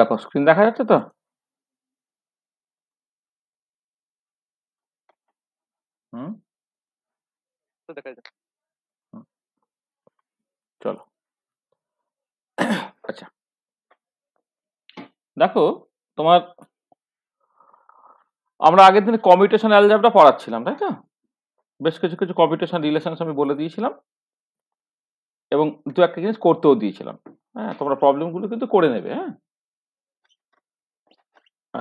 দেখো স্ক্রিন দেখা যাচ্ছে তো হুম দেখা চলো আচ্ছা দেখো তোমার আমরা আগের দিন কম্পিউটেশন অ্যালজাবটা পড়াচ্ছিলাম তাই তো বেশ কিছু কিছু কম্পিউটেশন রিলেশনস আমি বলে দিয়েছিলাম এবং দু একটা জিনিস করতেও দিয়েছিলাম হ্যাঁ তোমরা প্রবলেমগুলো কিন্তু করে নেবে হ্যাঁ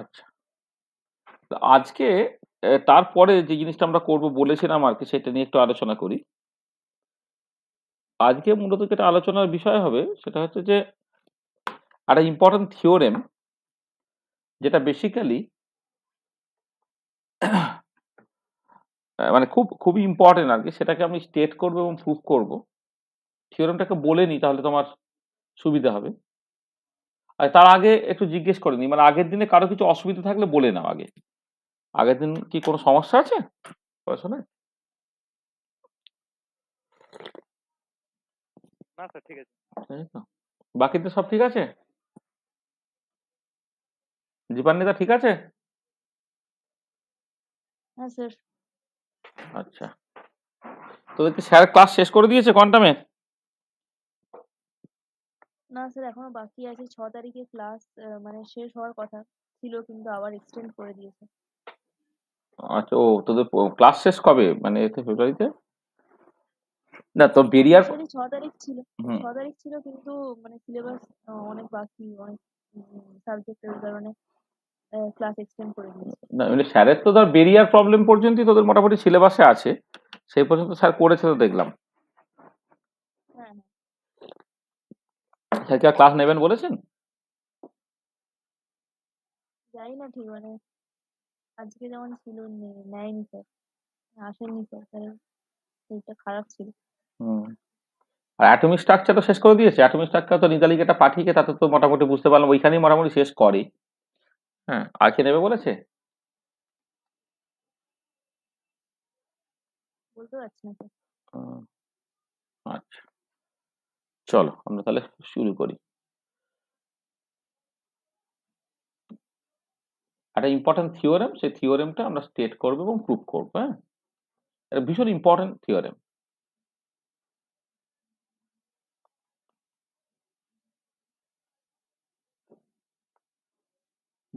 আচ্ছা আজকে তারপরে যে জিনিসটা আমরা করব বলেছিলাম আর কি সেটা নিয়ে একটু আলোচনা করি আজকে মূলত যেটা আলোচনার বিষয় হবে সেটা হচ্ছে যে একটা ইম্পর্টেন্ট থিওরেম যেটা বেসিক্যালি মানে খুব খুবই ইম্পর্টেন্ট আর কি সেটাকে আমি স্টেট করবো এবং প্রুভ করব থিওরেমটাকে বলে নিই তাহলে তোমার সুবিধা হবে আর তার আগে একটু জিজ্ঞেস করে নিই মানে আগের দিনে কারো কিছু অসুবিধা থাকলে বলে নাও আগে আগের দিন কি কোনো সমস্যা আছে পড়াশোনায় স্যার ঠিক আছে বাকিতে সব ঠিক আছে দীপান্বিতা ঠিক আছে হ্যাঁ আচ্ছা তোদের কি স্যার ক্লাস শেষ করে দিয়েছে কোয়ান্টামের না স্যার এখনো বাকি আছে ছ তারিখে ক্লাস মানে শেষ হওয়ার কথা ছিল কিন্তু আবার এক্সটেন্ড করে দিয়েছে আচ্ছা ও তোদের ক্লাস শেষ কবে মানে এতে ফেব্রুয়ারিতে না তো বেরিয়ার ছ তারিখ ছিল ছ তারিখ ছিল কিন্তু মানে সিলেবাস অনেক বাকি অনেক সাবজেক্টের কারণে ক্লাস এক্সটেন্ড করে দিয়েছে না মানে স্যারের তো ধর বেরিয়ার প্রবলেম পর্যন্তই তোদের মোটামুটি সিলেবাসে আছে সেই পর্যন্ত স্যার করেছে তো দেখলাম আজকে হ্যাঁ, ক্লাস নেবেন বলেছেন যাই না ঠিক মানে আজকে যেমন ছিল নেয়নি স্যার আসেনি স্যার তাহলে শরীরটা খারাপ ছিল হুম আর অ্যাটমিক স্ট্রাকচার তো শেষ করে দিয়েছে অ্যাটমিক স্ট্রাকচার তো এটা পাঠিয়ে তাতে তো মোটামুটি বুঝতে পারলাম ওইখানেই মোটামুটি শেষ করে হ্যাঁ আর কি নেবে বলেছে বলতে পারছি না আচ্ছা চলো আমরা তাহলে শুরু করি একটা ইম্পর্টেন্ট থিওরেম সেই থিওরেমটা আমরা স্টেট করবো এবং প্রুভ করবো হ্যাঁ এটা ভীষণ important theorem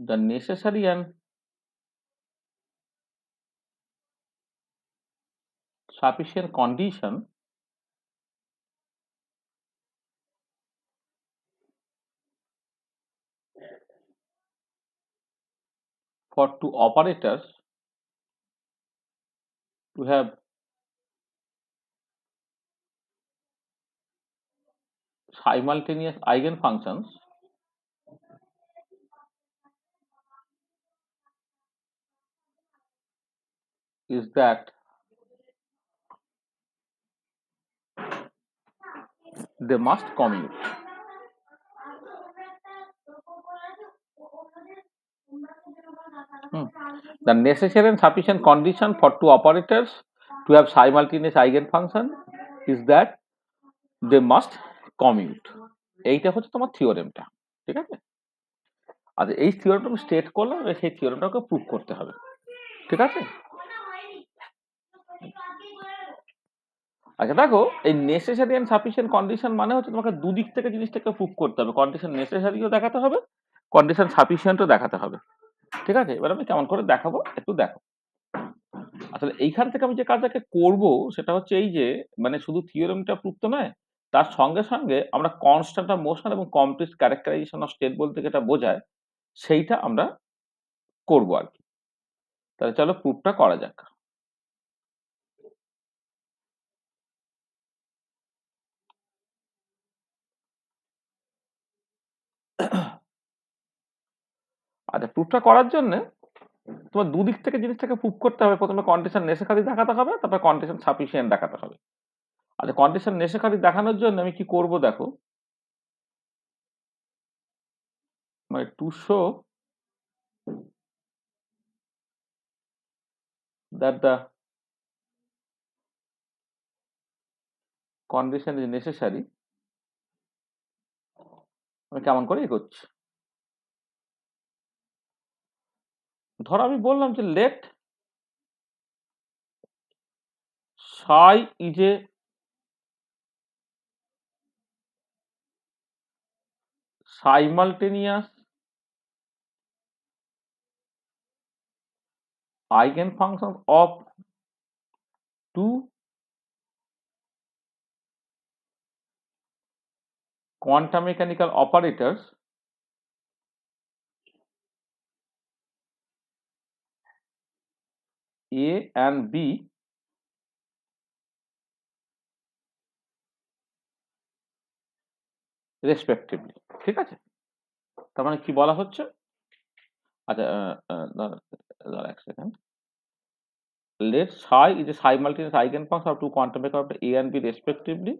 the necessary and sufficient condition for two operators to have simultaneous eigenfunctions is that they must commute. Hmm. The necessary and sufficient condition for two operators to have simultaneous eigenfunction is that they must commute. এইটা হচ্ছে তোমার থিওরেমটা ঠিক আছে আচ্ছা এই থিওরেমটা আমি state করলাম সেই থিওরেমটাকে প্রুভ করতে হবে ঠিক আছে আচ্ছা দেখো এই নেসেসারি অ্যান্ড সাফিসিয়েন্ট কন্ডিশন মানে হচ্ছে তোমাকে দুদিক থেকে জিনিসটাকে প্রুভ করতে হবে কন্ডিশন নেসেসারিও দেখাতে হবে কন্ডিশন সাফিসিয়েন্টও দেখাতে হবে ঠিক আছে এবার আমি কেমন করে দেখাবো একটু দেখো আসলে আচ্ছা, এইখান থেকে আমি যে কাজটাকে করব সেটা হচ্ছে এই যে মানে শুধু থিওরেমটা প্রুফ তো নয় তার সঙ্গে সঙ্গে আমরা কনস্ট্যান্ট অফ মোশন এবং কমপ্লিট ক্যারেক্টারাইজেশন অফ স্টেট বলতে যেটা বোঝায় সেইটা আমরা করব আর কি তাহলে চলো প্রুফটা করা যাক আচ্ছা প্রুফটা করার জন্য তোমার দুদিক থেকে জিনিসটাকে প্রুফ করতে হবে প্রথমে কন্ডিশন খাদি দেখাতে হবে তারপর কন্ডিশন সাফিসিয়েন্ট দেখাতে হবে আচ্ছা কন্ডিশন খাদি দেখানোর জন্য আমি কি করব দেখো মানে to show that the condition necessary আমি কেমন করে এগোচ্ছি ধরো আমি বললাম যে let psi is a simultaneous eigen function of two quantum mechanical operators A and B respectively ঠিক আছে তার মানে কি বলা হচ্ছে আচ্ছা দাঁড়া এক second let psi is a simultaneous eigen function of two quantum vector of A and B respectively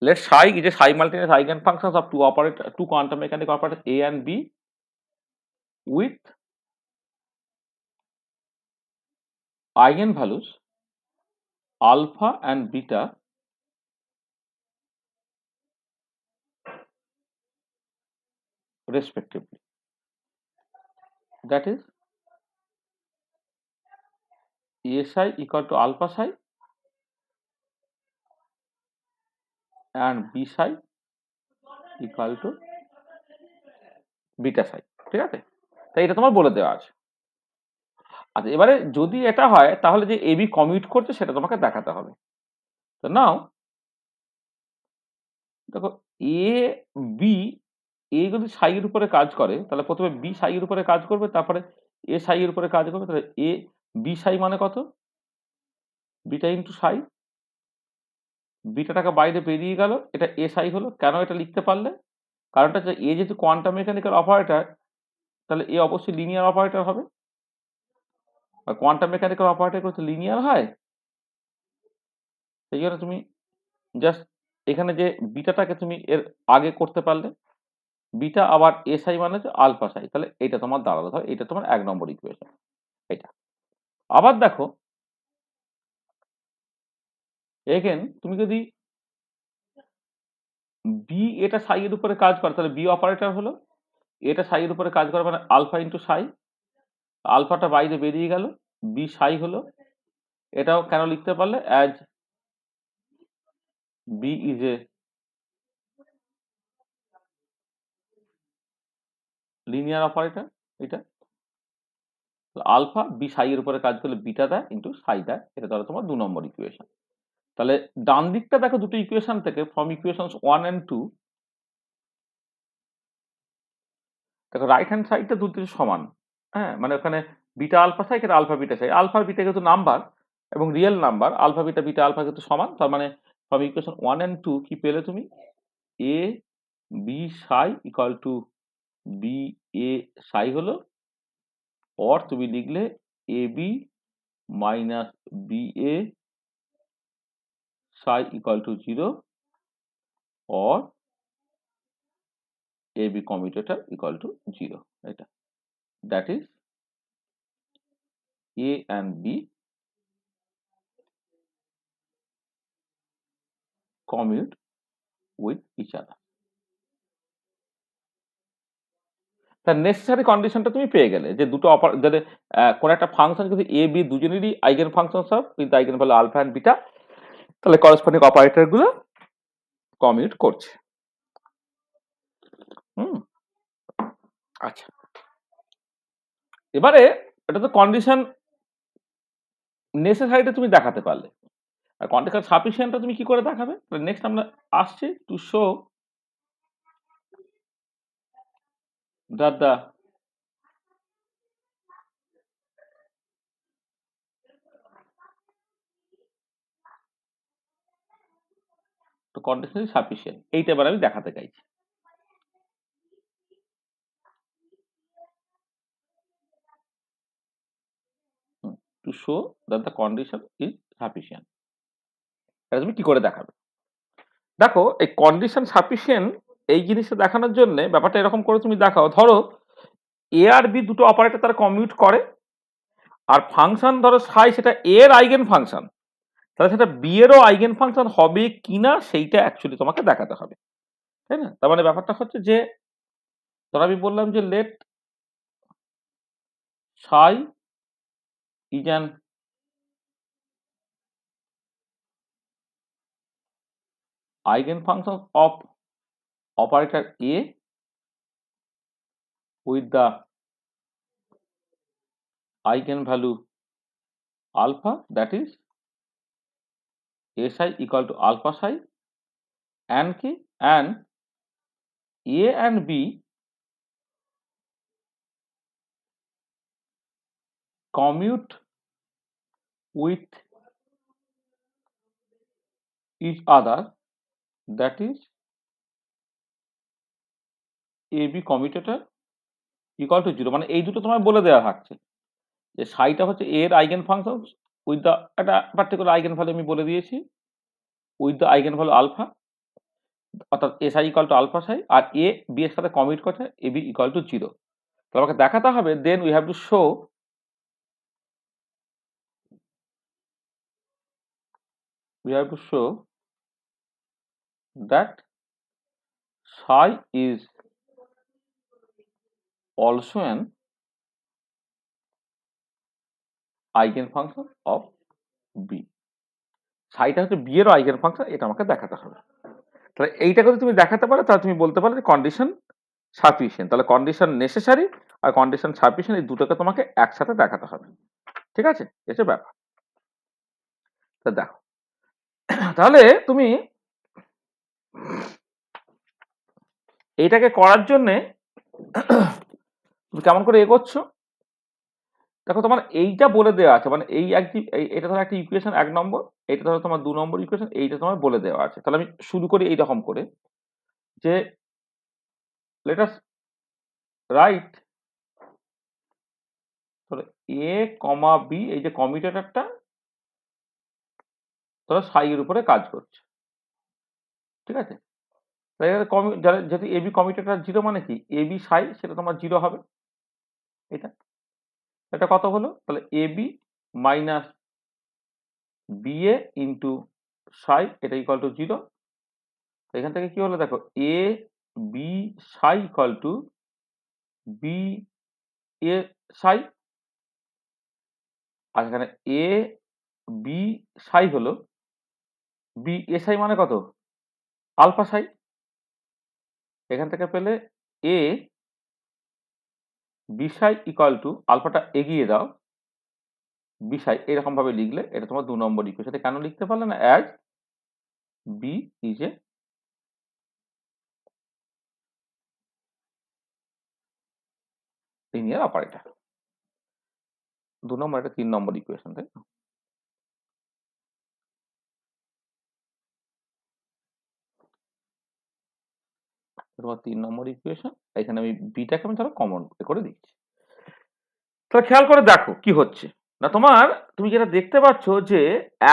let psi is a psi eigen functions of two operator two quantum mechanical operators a and b with eigen values alpha and beta respectively that is psi equal to alpha psi and B psi equal to beta psi ঠিক আছে তাই এটা তোমার বলে দেওয়া আছে আচ্ছা এবারে যদি এটা হয় তাহলে যে এবি কমিউট করছে সেটা তোমাকে দেখাতে হবে তো নাও দেখো এ বি এ যদি সাইয়ের উপরে কাজ করে তাহলে প্রথমে বি সাইয়ের উপরে কাজ করবে তারপরে এ সাইয়ের উপরে কাজ করবে তাহলে এ বি সাই মানে কত বিটা ইন্টু সাই বিটা টাকা বাইরে বেরিয়ে গেল এটা এসআই হলো কেন এটা লিখতে পারলে কারণটা হচ্ছে এ যেহেতু কোয়ান্টাম মেকানিক্যাল অপারেটার তাহলে এ অবশ্যই লিনিয়ার অপারেটার হবে আর কোয়ান্টাম মেকানিক্যাল অপারেটার করতে লিনিয়ার হয় সেই জন্য তুমি জাস্ট এখানে যে বিটাটাকে তুমি এর আগে করতে পারলে বিটা আবার এসআই মানে হচ্ছে আলফা সাই তাহলে এটা তোমার দাঁড়ালো ধর এটা তোমার এক নম্বর ইকুয়েশন এটা আবার দেখো এখেন তুমি যদি বি এটা সাই এর উপরে কাজ করে তাহলে বি অপারেটর হলো এটা সাই এর উপরে কাজ করে মানে আলফা ইন্টু সাই আলফাটা বাইরে বেরিয়ে গেল বি সাই হলো এটাও কেন লিখতে পারলে as B is a linear operator এটা আলফা বি সাই এর উপরে কাজ করলে বিটা দেয় ইন্টু সাই দেয় এটা ধরো তোমার দু নম্বর ইকুয়েশন তাহলে ডান দিকটা দেখো দুটো ইকুয়েশন থেকে from equation one and two দেখো রাইট হ্যান্ড সাইডটা দু সমান হ্যাঁ মানে ওখানে বিটা আলফা সাইড আর alpha beta side alpha beta কিন্তু নাম্বার এবং real number alpha beta beta alpha কিন্তু সমান তার মানে from equation one and two কি পেলে তুমি A B psi equal to B A psi হলো অর তুমি লিখলে A B minus B A psi equal to 0 or AB commutator equal to 0 Right? that is A and B commute with each other তার necessary কন্ডিশনটা তুমি পেয়ে গেলে যে দুটো অপার যাতে কোনো একটা ফাংশন যদি এ বি দুজনেরই আইগেন ফাংশন সব কিন্তু eigen value alpha and beta তাহলে করসপন্ডিং গুলো কমিউট করছে আচ্ছা এবারে এটা তো কন্ডিশন নেসেসারিটা তুমি দেখাতে পারলে আর কন্ডিশন সাফিসিয়েন্টটা তুমি কি করে দেখাবে নেক্সট আমরা আসছি টু শো that দা তো কন্ডিশন ইজ সাফিসিয়েন্ট এইটা এবার আমি দেখাতে চাইছি to show that the condition is sufficient এটা তুমি কি করে দেখাবে দেখো এই কন্ডিশন সাফিসিয়েন্ট এই জিনিসটা দেখানোর জন্য ব্যাপারটা এরকম করে তুমি দেখাও ধরো এ আর বি দুটো অপারেটর তারা কমিউট করে আর ফাংশন ধরো সাই সেটা এর আইগেন ফাংশন তাহলে সেটা বি এরও আইগেন ফাংশন হবে কিনা সেইটা অ্যাকচুয়ালি তোমাকে দেখাতে হবে তাই না তার মানে ব্যাপারটা হচ্ছে যে ধর আমি বললাম যে let psi is an eigen function of operator A with the eigen value alpha that is si equal to alpha psi and k and a and b commute with each other that is ab commutator equal to zero মানে এই দুটো তোমায় বলে দেওয়া থাকছে যে সাইটা হচ্ছে এর আইগেন ফাংশন উইথ দ্য একটা পার্টিকুলার আইগেন ভ্যালু আমি বলে দিয়েছি with the eigen value alpha অর্থাৎ S I equal to alpha psi আর এ বি এর সাথে কমিট করছে A B equal to zero তো আমাকে দেখাতে হবে then we have to show we have to show that psi is also an eigen function of B সাইটা হচ্ছে বি এর আইগেন ফাংশন এটা আমাকে দেখাতে হবে তাহলে এইটাকে যদি তুমি দেখাতে পারো তাহলে তুমি বলতে পারো যে কন্ডিশন সাফিসিয়েন্ট তাহলে কন্ডিশন নেসেসারি আর কন্ডিশন সাফিসিয়েন্ট এই দুটোকে তোমাকে একসাথে দেখাতে হবে ঠিক আছে এটা ব্যাপার তা দেখো তাহলে তুমি এইটাকে করার জন্যে তুমি কেমন করে এগোচ্ছো দেখো তোমার এইটা বলে দেওয়া আছে মানে এই একটি এটা ধরো একটা ইকুয়েশন এক নম্বর এটা ধরো তোমার দু নম্বর ইকুয়েশন এইটা তোমার বলে দেওয়া আছে তাহলে আমি শুরু করি এইরকম করে যে let us write A comma B এই যে কমিউটারটা ধরো সাইয়ের উপরে কাজ করছে ঠিক আছে যদি এবি কমিউটারটা জিরো মানে কি এবি সাই সেটা তোমার জিরো হবে এটা এটা কত হলো তাহলে A B minus B A into psi এটা ইকুয়াল টু জিরো এখান থেকে কি হলো দেখো A B psi equal to B A psi আর এখানে এ বি সাই হলো বি এ সাই মানে কত আলফা সাই এখান থেকে পেলে এ বিষয় ইকাল টু আলফাটা এগিয়ে দাও বিষয় এরকমভাবে লিখলে এটা তোমার দু নম্বর ইকুয়েশনে কেন লিখতে পারলে না as B is a linear operator দু নম্বর এটা তিন নম্বর ইকুয়েশন তাই না তোমার তিন নম্বর ইকুয়েশন এখানে আমি বিটাকে আমি ধরো কমন করে দিচ্ছি তাহলে খেয়াল করে দেখো কি হচ্ছে না তোমার তুমি যেটা দেখতে পাচ্ছ যে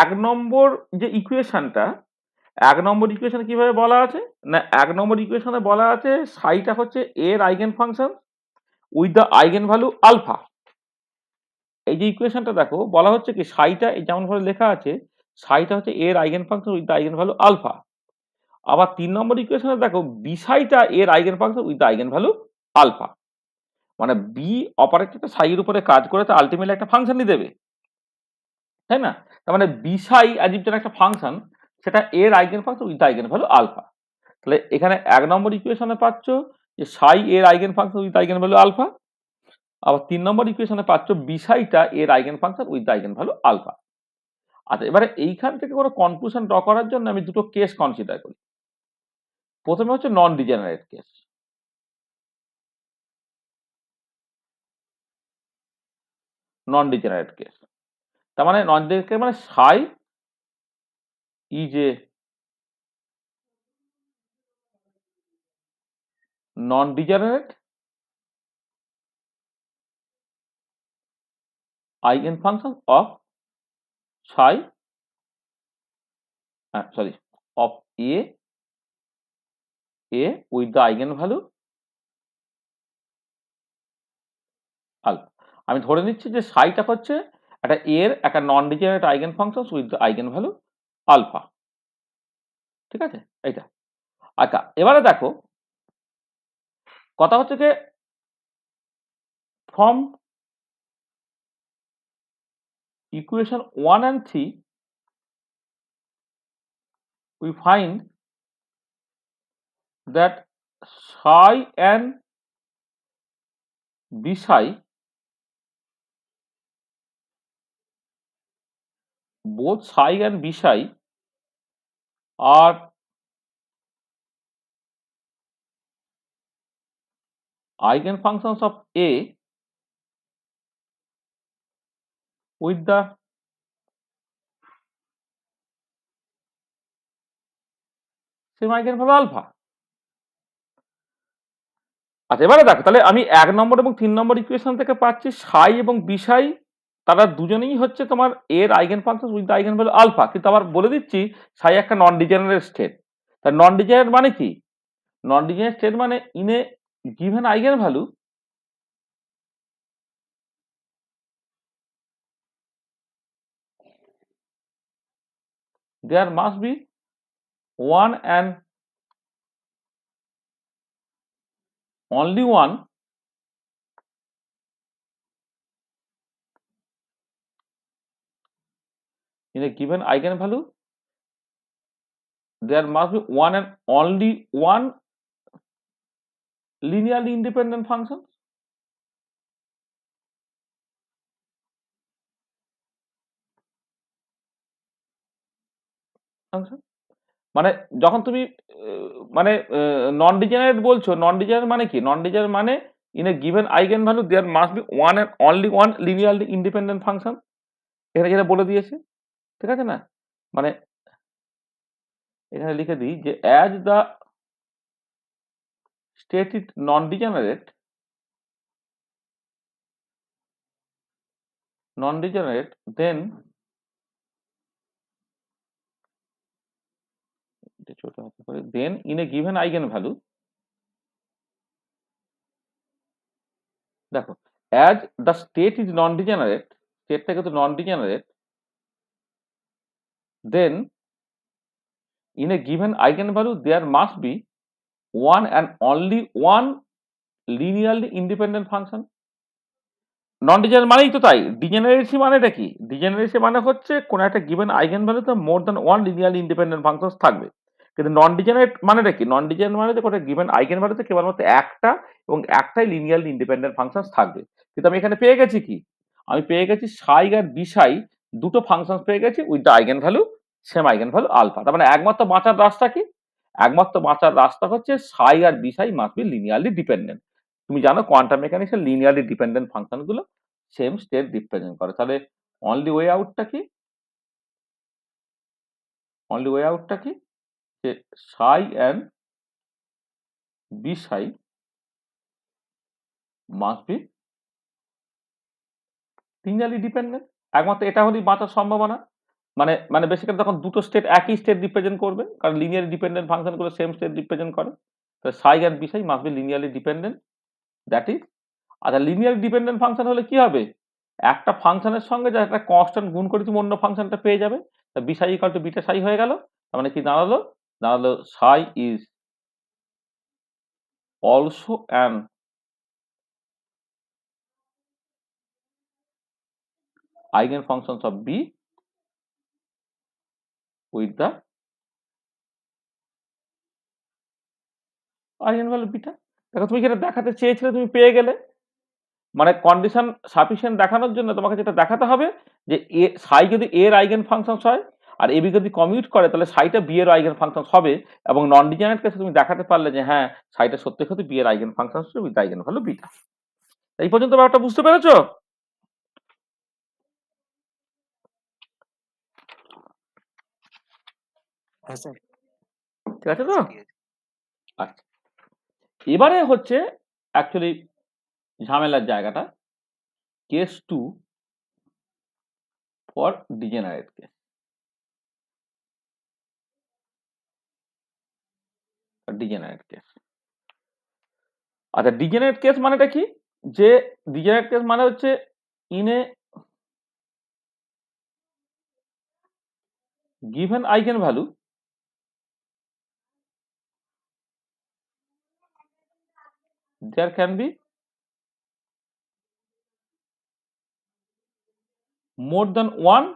এক নম্বর যে ইকুয়েশনটা এক নম্বর ইকুয়েশন কিভাবে বলা আছে না এক নম্বর ইকুয়েশনে বলা আছে সাইটা হচ্ছে এর eigen function with the eigen value alpha এই যে ইকুয়েশনটা দেখো বলা হচ্ছে কি সাইটা যেমন ভাবে লেখা আছে সাইটা হচ্ছে এর eigen function with the eigen value alpha আবার তিন নম্বর ইকুয়েশনে দেখো বিসাইটা মানে এর eigen function with eigen value alpha মানে বি অপারেটরটা সাইয়ের উপরে কাজ করে তো আলটিমেটলি একটা ফাংশনই দেবে তাই না তার মানে বিসাই আজিপটার একটা ফাংশন সেটা এর eigen function with eigen value alpha তাহলে এখানে এক নম্বর ইকুয়েশনে পাচ্ছ যে সাই এর eigen function with eigen value alpha আবার তিন নম্বর ইকুয়েশনে পাচ্ছ বিসাইটা এর eigen function with eigen value alpha আচ্ছা এবারে এইখান থেকে কোনো কনক্লুশন ড্র করার জন্য আমি দুটো কেস কনসিডার করি প্রথমে হচ্ছে non degenerate case non degenerate case তার মানে নন ডিজেনারেট কেস মানে সাই ই যে non degenerate eigen function of psi uh, sorry of A A with the eigenvalue alpha আমি ধরে নিচ্ছি যে সাইটা হচ্ছে একটা এর একটা non degenerate eigen function with the eigen value alpha ঠিক আছে এইটা আচ্ছা এবারে দেখো কথা হচ্ছে যে from equation one and three we find that psi and b psi both psi and b psi are eigen functions of A with the same eigen for alpha. আচ্ছা এবারে দেখো তাহলে আমি এক নম্বর এবং তিন নম্বর ইকুয়েশন থেকে পাচ্ছি সাই এবং বিশাই তারা দুজনেই হচ্ছে তোমার এর eigen function with eigen value alpha কিন্তু আবার বলে দিচ্ছি সাই একটা নন ডিজাইনারের স্টেট তা নন ডিজাইনার মানে কি নন ডিজাইনের স্টেট মানে in a given eigen value there must be one and only one in a given eigenvalue there must be one and only one linearly independent functions function মানে যখন তুমি মানে নন ডিজেনারেট বলছো নন ডিজেনারেট মানে কি নন ডিজেনারেট মানে in a given eigen value there must be one and only one linearly independent function এখানে যেটা বলে দিয়েছে ঠিক আছে না মানে এখানে লিখে দিই যে as the state it non degenerate non degenerate then এটা ছোট হতে পারে then in a given eigen value দেখো as the state is non degenerate স্টেটটাকে তো non degenerate then in a given eigen value there must be one and only one linearly independent function non degenerate মানেই তো তাই ডিজেনারেসি মানেটা কি ডিজেনারেসি মানে হচ্ছে কোনো একটা গিভেন আইগেন ভ্যালুতে more than one linearly independent function থাকবে কিন্তু নন ডিজেনারেট মানে কি নন ডিজেনারেট মানে যে কোথায় গিভেন আইগেন ভ্যালুতে কেবলমাত্র একটা এবং একটাই লিনিয়ারলি ইন্ডিপেন্ডেন্ট ফাংশন থাকবে কিন্তু আমি এখানে পেয়ে গেছি কি আমি পেয়ে গেছি সাই আর বিসাই দুটো ফাংশন পেয়ে গেছি with the eigen value same eigen value alpha তার মানে একমাত্র বাঁচার রাস্তা কি একমাত্র বাঁচার রাস্তা হচ্ছে সাই আর B psi must be linearly dependent তুমি জানো কোয়ান্টাম মেকানিক্সে লিনিয়ারলি ডিপেন্ডেন্ট ফাংশনগুলো সেম স্টেট ডিপেন্ডেন্ট করে তাহলে অনলি ওয়ে আউটটা কি অনলি ওয়ে আউটটা কি যে সাই and b psi must be linearly dependent একমাত্র এটা হলেই বাঁচার সম্ভাবনা মানে মানে বেসিক্যালি তখন দুটো স্টেট একই স্টেট রিপ্রেজেন্ট করবে কারণ লিনিয়ার ডিপেন্ডেন্ট ফাংশন করে সেম স্টেট রিপ্রেজেন্ট করে তাহলে psi and B psi must be linearly dependent that is আচ্ছা লিনিয়ার ডিপেন্ডেন্ট ফাংশন হলে কি হবে একটা ফাংশনের সঙ্গে যা একটা কনস্ট্যান্ট গুণ করে তুমি অন্য ফাংশনটা পেয়ে যাবে তা বিসাই সাই ইকাল টু বিটা সাই হয়ে গেল মানে কি দাঁড়ালো Now, psi is also an eigenfunctions of B with the eigenvalue beta দেখো তুমি যেটা দেখাতে চেয়েছিলে তুমি পেয়ে গেলে মানে কন্ডিশন সাফিসিয়েন্ট দেখানোর জন্য তোমাকে যেটা দেখাতে হবে যে এ সাই যদি এর আইগেন ফাংশন হয় আর এবি যদি কমিউট করে তাহলে সাইটা বিয়ের আইগেন ফাংশন হবে এবং নন ডিজাইনের কাছে তুমি দেখাতে পারলে যে হ্যাঁ সাইটা সত্যি সত্যি বিয়ের আইগেন ফাংশন হচ্ছে উইথ আইগেন ভ্যালু বিটা এই পর্যন্ত ব্যাপারটা বুঝতে পেরেছ হ্যাঁ, ঠিক আছে তো আচ্ছা এবারে হচ্ছে অ্যাকচুয়ালি ঝামেলার জায়গাটা case two for degenerate case degenerate case আচ্ছা ডিজেনারেট কেস মানেটা কি যে ডিজেনারেট কেস মানে হচ্ছে in a given eigenvalue there can be more than one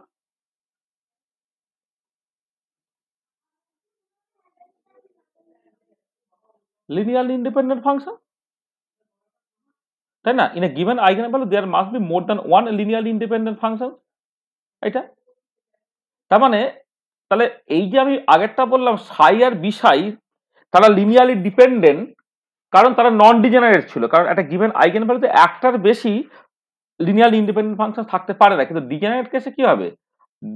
linearly independent function তাই না in a given value there must be more than one linearly independent function এটা তার মানে তাহলে এই যে আমি আগেরটা বললাম সাই আর বিসাই তারা লিনিয়ারলি ডিপেন্ডেন্ট কারণ তারা নন ডিজেনারেট ছিল কারণ একটা গিভেন আইগেন ভ্যালুতে একটার বেশি লিনিয়ারলি ইন্ডিপেন্ডেন্ট ফাংশন থাকতে পারে না কিন্তু ডিজেনারেট কেসে কি হবে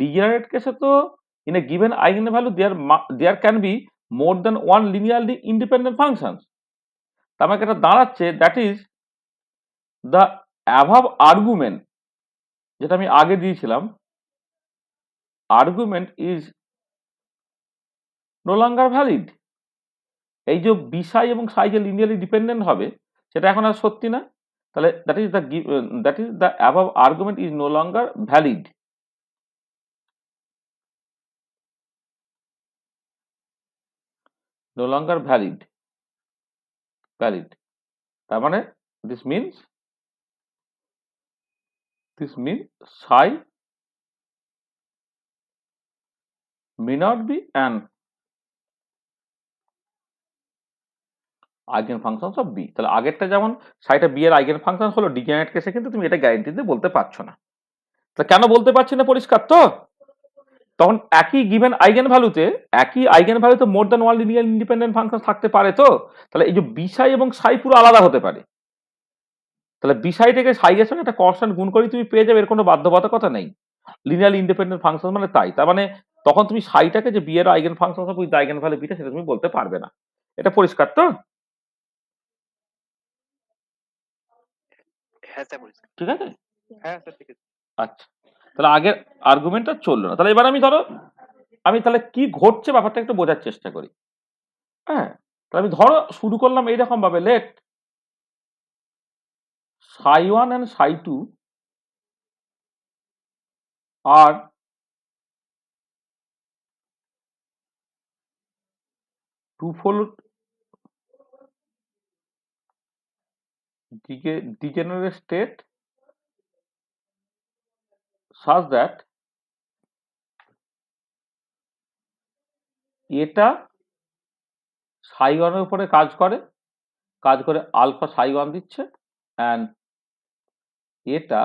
ডিজেনারেট কেসে তো in a given eigen value there there can be more than one linearly independent functions. তার মানে এটা দাঁড়াচ্ছে that is the above argument যেটা আমি আগে দিয়েছিলাম argument is no longer valid এই যে বিষয় এবং সাইজে লিনিয়ারলি ডিপেন্ডেন্ট হবে সেটা এখন আর সত্যি না তাহলে that is the that is the above argument is no longer valid no longer valid valid তার মানে this means this means psi may not be an eigen function সব বি তাহলে আগেরটা যেমন সাইটা বি এর আইগেন ফাংশন হলো degenerate কেসে কিন্তু তুমি এটা গ্যারেন্টি দিয়ে বলতে পারছো না তাহলে কেন বলতে পারছি না পরিষ্কার তো তখন একই গিভেন আইগেন ভ্যালুতে একই আইগেন ভ্যালুতে more than one linear independent function থাকতে পারে তো তাহলে এই যে বিসাই এবং সাই পুরো আলাদা হতে পারে তাহলে বিসাই থেকে সাইয়ের সঙ্গে একটা কনস্ট্যান্ট গুণ করে তুমি পেয়ে যাবে এর কোনো বাধ্যবাধকতা নেই লিনিয়ার ইন্ডিপেন্ডেন্ট ফাংশন মানে তাই তার মানে তখন তুমি সাইটাকে যে বিয়ের আইগেন ফাংশন সব উইথ আইগেন ভ্যালু বিটা সেটা তুমি বলতে পারবে না এটা পরিষ্কার তো হ্যাঁ, ঠিক আছে হ্যাঁ স্যার ঠিক আছে আচ্ছা তাহলে আগের আর্গুমেন্টটা চললো না তাহলে এবার আমি ধরো আমি তাহলে কি ঘটছে ব্যাপারটা একটু বোঝার চেষ্টা করি হ্যাঁ তাহলে আমি ধরো শুরু করলাম এইরকম ভাবে let psi one and psi two are two fold ডিকে ডিজেনারেট স্টেট such that এটা সাইগনের উপরে কাজ করে কাজ করে আলফা সাইগন দিচ্ছে অ্যান্ড এটা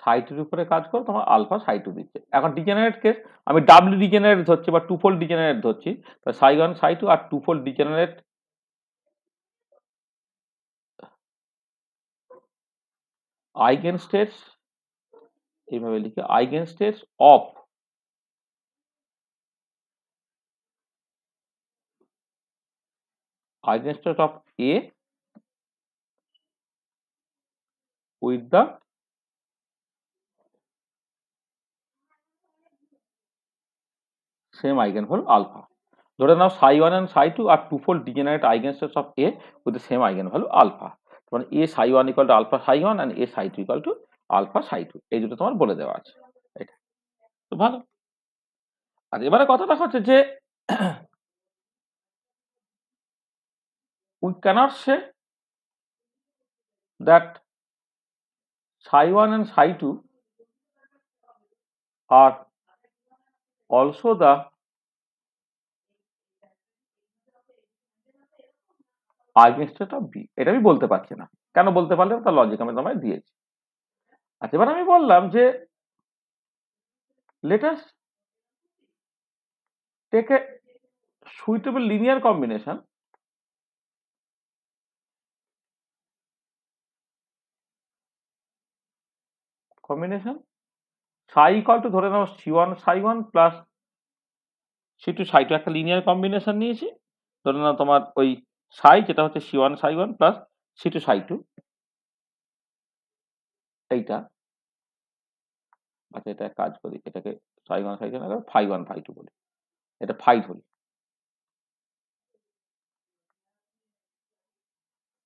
সাইটুর উপরে কাজ করে তোমার আলফা সাইটু দিচ্ছে এখন ডিজেনারেট কেস আমি ডাব্লিউ ডিজেনারেট ধরছি বা টু ফোল্ড ডিজেনারেট ধরছি তা psi one psi two are two fold degenerate eigen states এইভাবে লিখে eigen states of eigen state of A with the same eigen value alpha ধরে নাও psi one and psi two are two four degenerate eigen states of A with the same eigen value alpha মানে A psi one equal to alpha psi one and a psi two equal to alpha psi two এই দুটো তোমার বলে দেওয়া আছে এটা তো ভালো আর এবারে কথাটা হচ্ছে যে we cannot say that psi one and psi two are also the eigenstate of B এটা আমি বলতে পারছি না কেন বলতে পারলে তার লজিক আমি তোমায় দিয়েছি আচ্ছা এবার আমি বললাম যে লেটাস থেকে suitable linear combination combination psi call two ধরে নাও C one psi one plus C two psi two একটা লিনিয়ার কম্বিনেশন নিয়েছি ধরে নাও তোমার ওই সাই যেটা হচ্ছে C one psi one plus C two psi two এইটা আচ্ছা এটা এক কাজ করি এটাকে psi one psi seven phi one phi two বলি এটা ফাই ধরি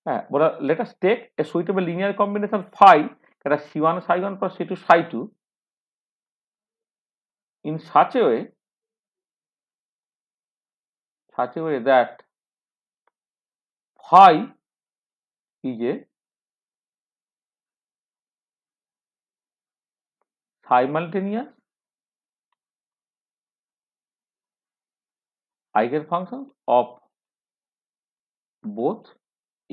হ্যাঁ বলা let us take a suitable linear combination phi এটা C one psi one plus C two psi two in such a way such a way that that is a simultaneous eigenfunctions of both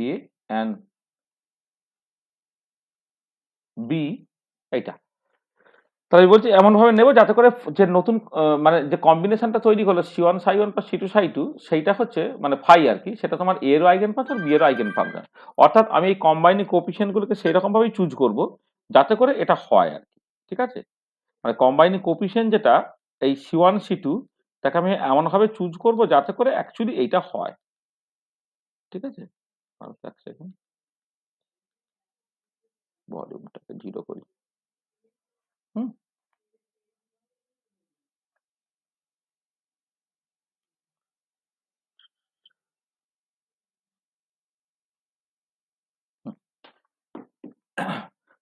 a and b এটা তাহলে আমি বলছি এমনভাবে নেব যাতে করে যে নতুন মানে যে কম্বিনেশনটা তৈরি হলো C one psi one plus C two psi two সেইটা হচ্ছে মানে ফাই আর কি সেটা তোমার এর আইগেন ফাংশন বি এর আইগেন ফাংশন অর্থাৎ আমি এই কম্বাইনি কোপিশনগুলোকে সেই রকমভাবেই চুজ করব যাতে করে এটা হয় আর কি ঠিক আছে মানে কম্বাইনিং কোপিশন যেটা এই সি ওয়ান সি টু তাকে আমি এমনভাবে চুজ করব যাতে করে অ্যাকচুয়ালি এইটা হয় ঠিক আছে এক ভলিউমটাকে জিরো করি হুম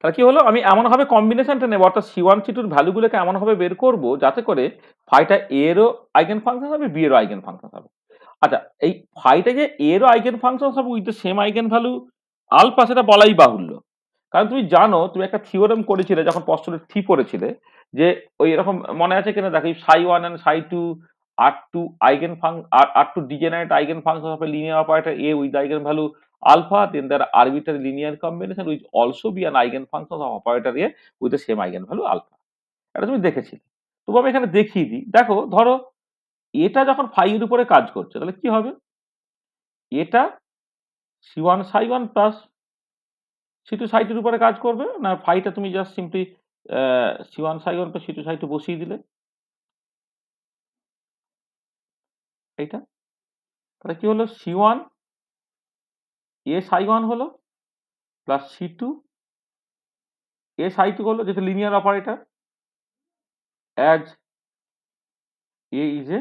তাহলে কি হলো আমি এমনভাবে কম্বিনেশনটা নেবো অর্থাৎ সি ওয়ান সি টুর ভ্যালুগুলোকে এমনভাবে বের করবো যাতে করে ফাইটা এরও আইগেন ফাংশন হবে বি এরও আইগেন ফাংশন হবে আচ্ছা এই ফাইটা যে এরও eigen function with the the same eigen value আলফা সেটা বলাই বাহুল্য কারণ তুমি জানো তুমি একটা থিওরেম করেছিলে যখন পস্টলেট থ্রি পড়েছিলে যে ওই এরকম মনে আছে কিনা দেখো psi one and psi two are two আইগেন ফাং are two degenerate eigen function হবে linear operator A with eigen eigenvalue alpha, then there are arbitrary linear combination which also be an eigenfunction of operator A with the same eigenvalue alpha. এটা তুমি দেখেছিলে তবু আমি এখানে দেখিয়ে দিই দেখো ধরো এটা যখন ফাই উপরে কাজ করছে তাহলে কি হবে এটা C one psi one plus C two সাইটের উপরে কাজ করবে না ফাইটা তুমি just simply C one psi one plus C two সাইটে বসিয়ে দিলে এইটা তাহলে কি হলো সি ওয়ান এ সাই ওয়ান হলো plus C two A psi two হলো যেটা linear operator as A is a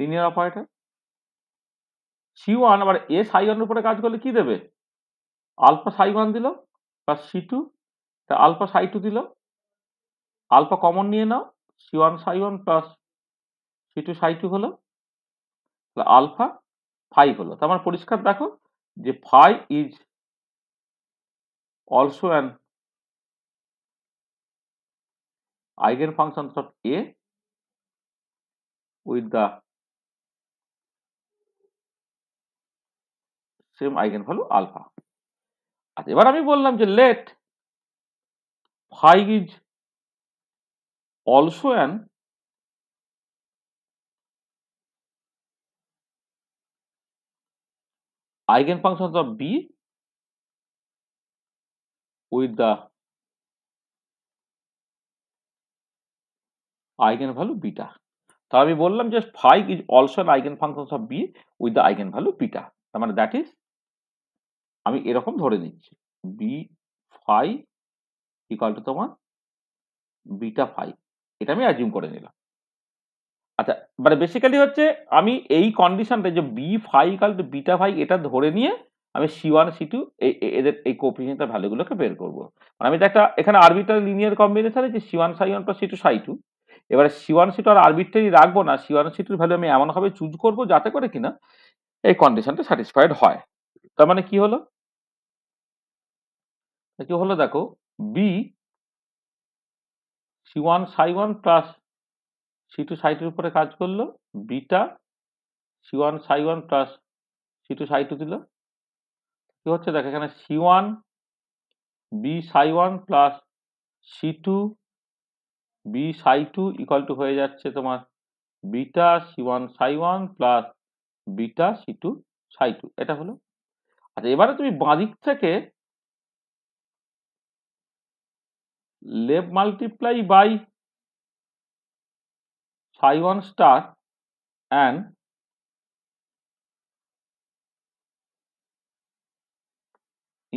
linear operator C one আবার এ সাই ওয়ানের উপরে কাজ করলে কি দেবে আলফা সাই ওয়ান দিল plus C two alpha psi two দিল আলফা কমন নিয়ে নাও C one psi one plus C two psi two হলো আলফা ফাই হলো তার মানে পরিষ্কার দেখো যে phi is also an eigen function of A with the same eigen value alpha আচ্ছা এবার আমি বললাম যে let phi is also an eigenfunctions of B with the eigenvalue beta. তাহলে আমি বললাম যে phi is also an eigenfunctions of B with the eigenvalue beta. তার মানে দ্যাট ইজ আমি এরকম ধরে নিচ্ছি b phi ইকুয়াল টু তোমার বিটা ফাই এটা আমি অ্যাজিউম করে নিলাম মানে বেসিক্যালি হচ্ছে আমি এই কন্ডিশনটা যে B phi equal to beta phi এটা ধরে নিয়ে আমি সি ওয়ান সি টু এদের এই কোপিসেন্টের ভ্যালুগুলোকে বের করবো মানে আমি একটা এখানে আরবিটার লিনিয়ার কম্বিনেশন যে C one psi one plus C two psi two এবারে সি ওয়ান সি টু আর আরবিটারি রাখবো না সি ওয়ান সি টুর ভ্যালু আমি এমনভাবে চুজ করবো যাতে করে কিনা এই কন্ডিশনটা স্যাটিসফাইড হয় তার মানে কি হলো কি হলো দেখো B C one psi one plus C two সাইটের উপরে কাজ করলো beta C one psi one plus C two psi two দিল কি হচ্ছে দেখ এখানে C one B psi one plus C two B psi two equal to হয়ে যাচ্ছে তোমার beta C one psi one plus beta C two psi two এটা হলো আচ্ছা এবারে তুমি বাঁদিক থেকে left multiply by phi 1 star and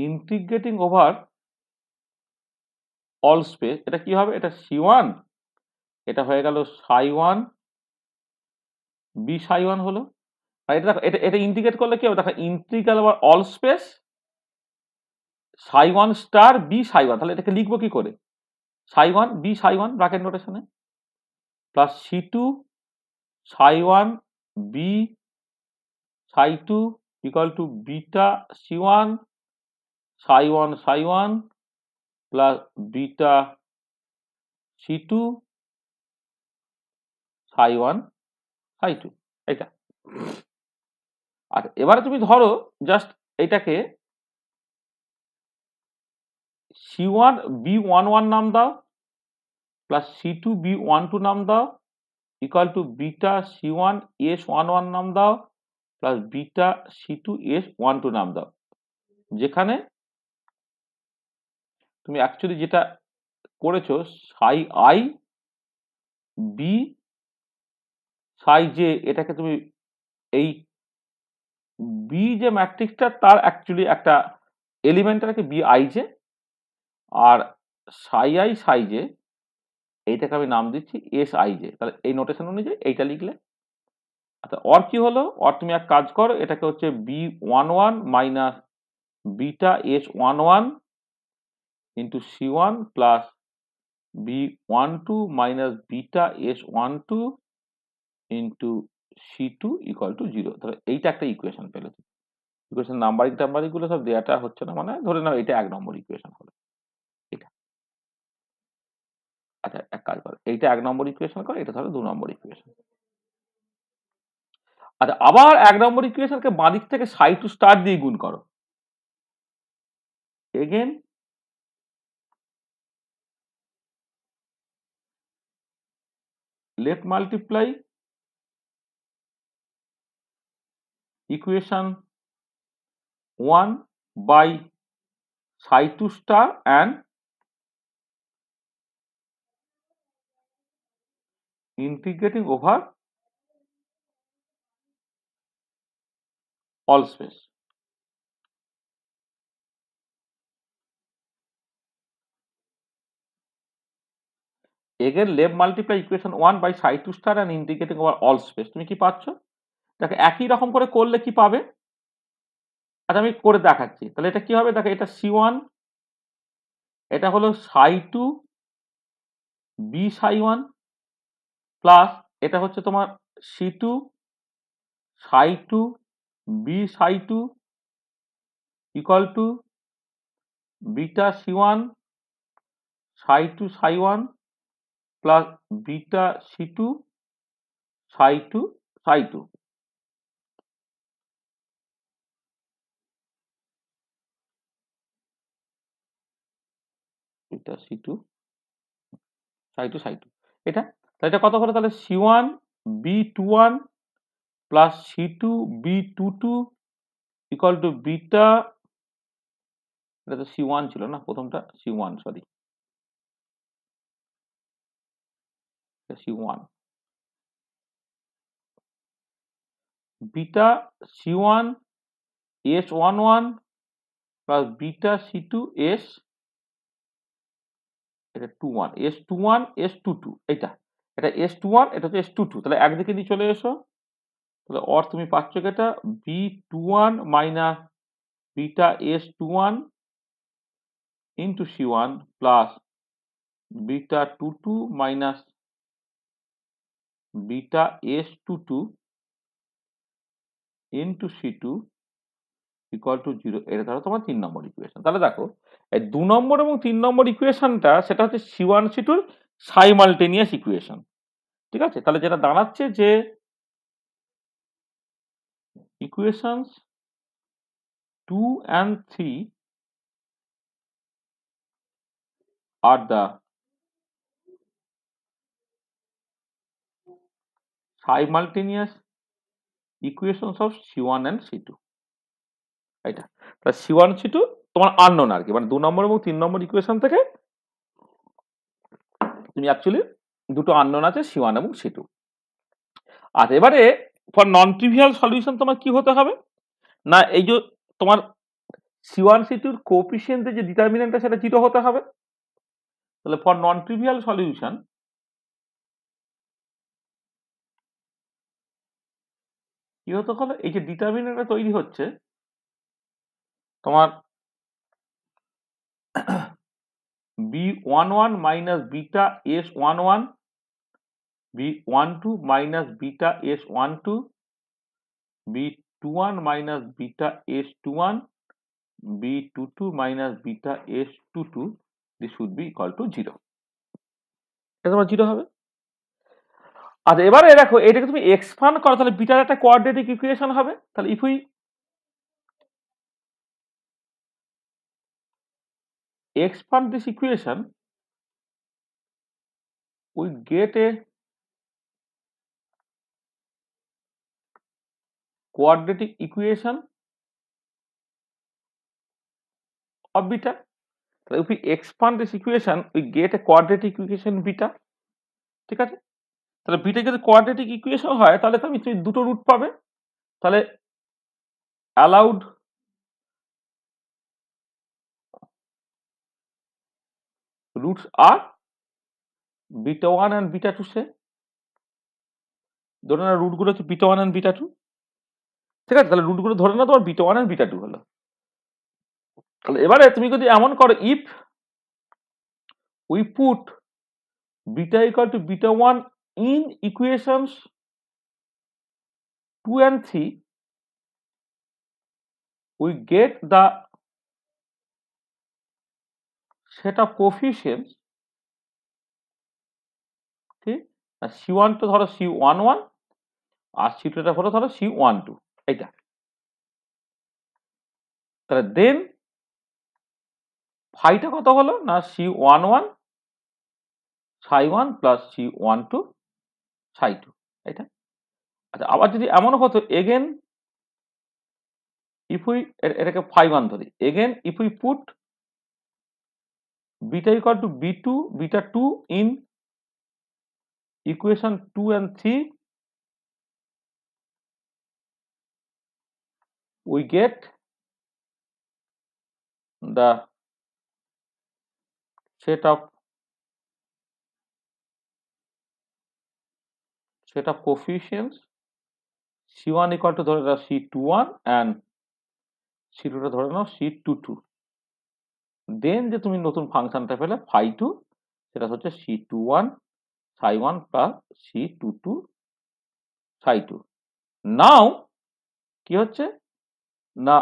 integrating over all space এটা কি হবে এটা c1 ওয়ান এটা হয়ে গেল সাই ওয়ান বি সাই ওয়ান হলো আর এটা দেখো এটা এটা ইন্টিগ্রেট করলে কি হবে দেখো integral over all space psi one star B psi one তাহলে এটাকে লিখবো কি করে psi one B psi one নোটেশনে plus C two psi one B psi two equal to beta C one psi one psi one plus beta C two psi one psi two এইটা আর এবারে তুমি ধরো জাস্ট এটাকে C one B one one নাম দাও plus C2 B12 নাম দাও equal to beta C1 S11 নাম দাও plus beta C two S one two নাম দাও যেখানে তুমি অ্যাকচুয়ালি যেটা করেছো সাই আই বি সাই জে এটাকে তুমি এই বি যে ম্যাট্রিক্সটা তার অ্যাকচুয়ালি একটা এলিমেন্টটাকে বি আই জে আর সাই আই সাই জে এইটাকে আমি নাম দিচ্ছি এস আই জে তাহলে এই নোটেশন অনুযায়ী এইটা লিখলে আচ্ছা অর কি হলো অর তুমি এক কাজ করো এটাকে হচ্ছে B one one minus beta S one one into C one plus B one two minus beta S one two into C two equal to zero তাহলে এইটা একটা ইকুয়েশন পেলে ইকুয়েশন নাম্বারিং টাম্বারিংগুলো সব দেওয়াটা হচ্ছে না মানে ধরে নাও এটা এক নম্বর ইকুয়েশন হবে আচ্ছা এক কাজ করো এইটা এক নম্বর ইকুয়েশন করো এটা ধরো দু নম্বর ইকুয়েশন আচ্ছা আবার এক নম্বর ইকুয়েশনকে বাঁ দিক থেকে সাই টু স্টার দিয়ে গুণ করো again left multiply equation one by psi two star and integrating over all space. Again, left multiply equation 1 by psi 2 star and integrating over all space. তুমি কি পাচ্ছ দেখো একই রকম করে করলে কি পাবে আচ্ছা আমি করে দেখাচ্ছি তাহলে এটা কি হবে দেখো এটা সি ওয়ান এটা হলো psi two B psi one plus এটা হচ্ছে তোমার C two psi two B psi two equal to beta C one psi two psi one plus beta C two psi two psi two beta C two psi two psi two এটা তাই এটা কত হলো তাহলে C one B two one plus C two B two two equal to beta এটা তো C one ছিল না প্রথমটা C one sorry C one beta C one S one one plus beta C two S এটা two one S two one S two two এইটা এটা S two one এটা হচ্ছে এস টু টু তাহলে একদিকে দিয়ে চলে এসো তাহলে অর তুমি পাচ্ছ এটা B two one minus beta S two one into C one plus beta two two minus beta S two two into C two equal to zero এটা ধরো তোমার তিন নম্বর ইকুয়েশন তাহলে দেখো এই দু নম্বর এবং তিন নম্বর ইকুয়েশনটা সেটা হচ্ছে সি ওয়ান সি টুর সাইমাল্টেনিয়াস ইকুয়েশন ঠিক আছে তাহলে যেটা দাঁড়াচ্ছে যে equations two and three are the are the of C one and C two এটা তাহলে সি টু তোমার আননোন আর কি মানে দু নম্বর এবং তিন নম্বর ইকুয়েশন থেকে তুমি অ্যাকচুয়ালি দুটো আন্ডন আছে সিওয়ান এবং সি টু আচ্ছা, এবারে ফর নন ট্রিভিয়াল সলিউশন তোমার কি হতে হবে না এই যে তোমার সিওয়ান সি টুর কোপিসিয়েন্টের যে ডিটারমিনেন্টটা সেটা জিরো হতে হবে তাহলে ফর নন ট্রিভিয়াল সলিউশন কি হতে হবে এই যে ডিটারমিনেন্টটা তৈরি হচ্ছে তোমার B one one minus beta S one one B one two minus beta S one two B two one minus beta S two one B two two minus beta S two two this should be equal to zero এটা তোমার zero হবে আচ্ছা এবারে দেখো এটাকে তুমি expand করো তাহলে বিটার একটা কোয়ার্ডিনেটিক ইকুয়েশন হবে তাহলে if we expand this equation, we get a quadratic equation of beta. So if we expand this equation, we get a quadratic equation beta. ঠিক আছে তাহলে বিটা যদি কোয়াড্রেটিক ইকুয়েশন হয় তাহলে তুমি তুমি দুটো রুট পাবে তাহলে allowed roots are beta 1 and beta 2 say ধরে না রুটগুলো হচ্ছে beta one and beta two ঠিক আছে তাহলে রুটগুলো ধরে না তোমার beta one and beta two হলো তাহলে এবারে তুমি যদি এমন করো if we put beta equal to beta one in equations two and three we get the সেটা কোফিসিয়েন্ট ঠিক আর সি ওয়ান টু ধরো সি ওয়ান ওয়ান আর সি টুটা হলো ধরো সি ওয়ান টু এইটা তাহলে দেন ফাইটা কত হলো না C one one psi one plus C one two psi two এইটা আচ্ছা আবার যদি এমন হতো এগেন ইফ উই এটাকে ফাই ওয়ান ধরি again if we put beta equal to b2 beta 2 in equation 2 and 3 we get the set of set of coefficients c1 equal to ধরে নাও c21 and c2 টা ধরে নাও c22 দেন যে তুমি নতুন ফাংশনটা পেলে ফাই টু সেটা হচ্ছে C two one psi one plus C two two psi two now কি হচ্ছে না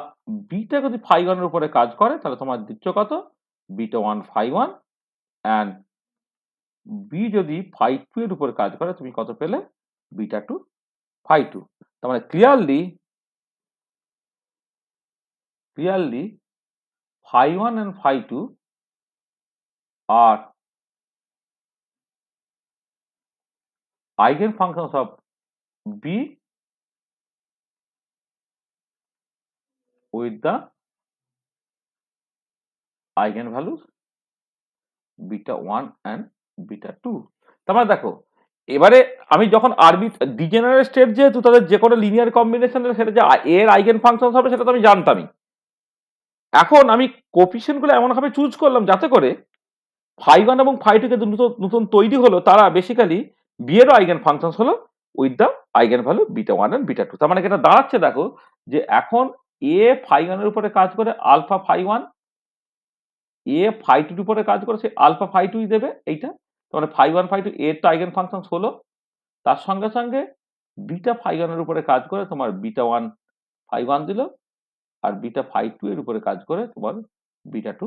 বিটা যদি ফাই ওয়ানের উপরে কাজ করে তাহলে তোমার দিচ্ছ কত beta one phi one and B যদি ফাই টু এর উপরে কাজ করে তুমি কত পেলে বিটা টু ফাই টু তার মানে clearly clearly phi 1 and phi 2 are eigenfunctions of B with the eigenvalues beta 1 and beta 2 তারপরে দেখো এবারে আমি যখন আরবি ডিজেনারেট স্টেট যেহেতু তাদের যে কোনো লিনিয়ার কম্বিনেশনের সেটা যে এর আইগেন ফাংশন হবে সেটা তো আমি জানতামই এখন আমি কোপিশনগুলো এমনভাবে চুজ করলাম যাতে করে ফাই ওয়ান এবং ফাই টুকে নতুন নতুন তৈরি হলো তারা বেসিক্যালি বিয়েরও আইগেন ফাংশনস হলো with the eigen value beta one and beta two তার মানে এটা দাঁড়াচ্ছে দেখো যে এখন এ ফাই ওয়ানের উপরে কাজ করে alpha phi one A phi টুর উপরে কাজ করে সে আলফা ফাই টুই দেবে এইটা মানে ফাই ওয়ান ফাই টু এর তো আইগেন ফাংশন হলো তার সঙ্গে সঙ্গে বিটা ফাই ওয়ানের উপরে কাজ করে তোমার বিটা ওয়ান ফাই ওয়ান দিল আর বিটা ফাই টু এর উপরে কাজ করে তোমার বিটা টু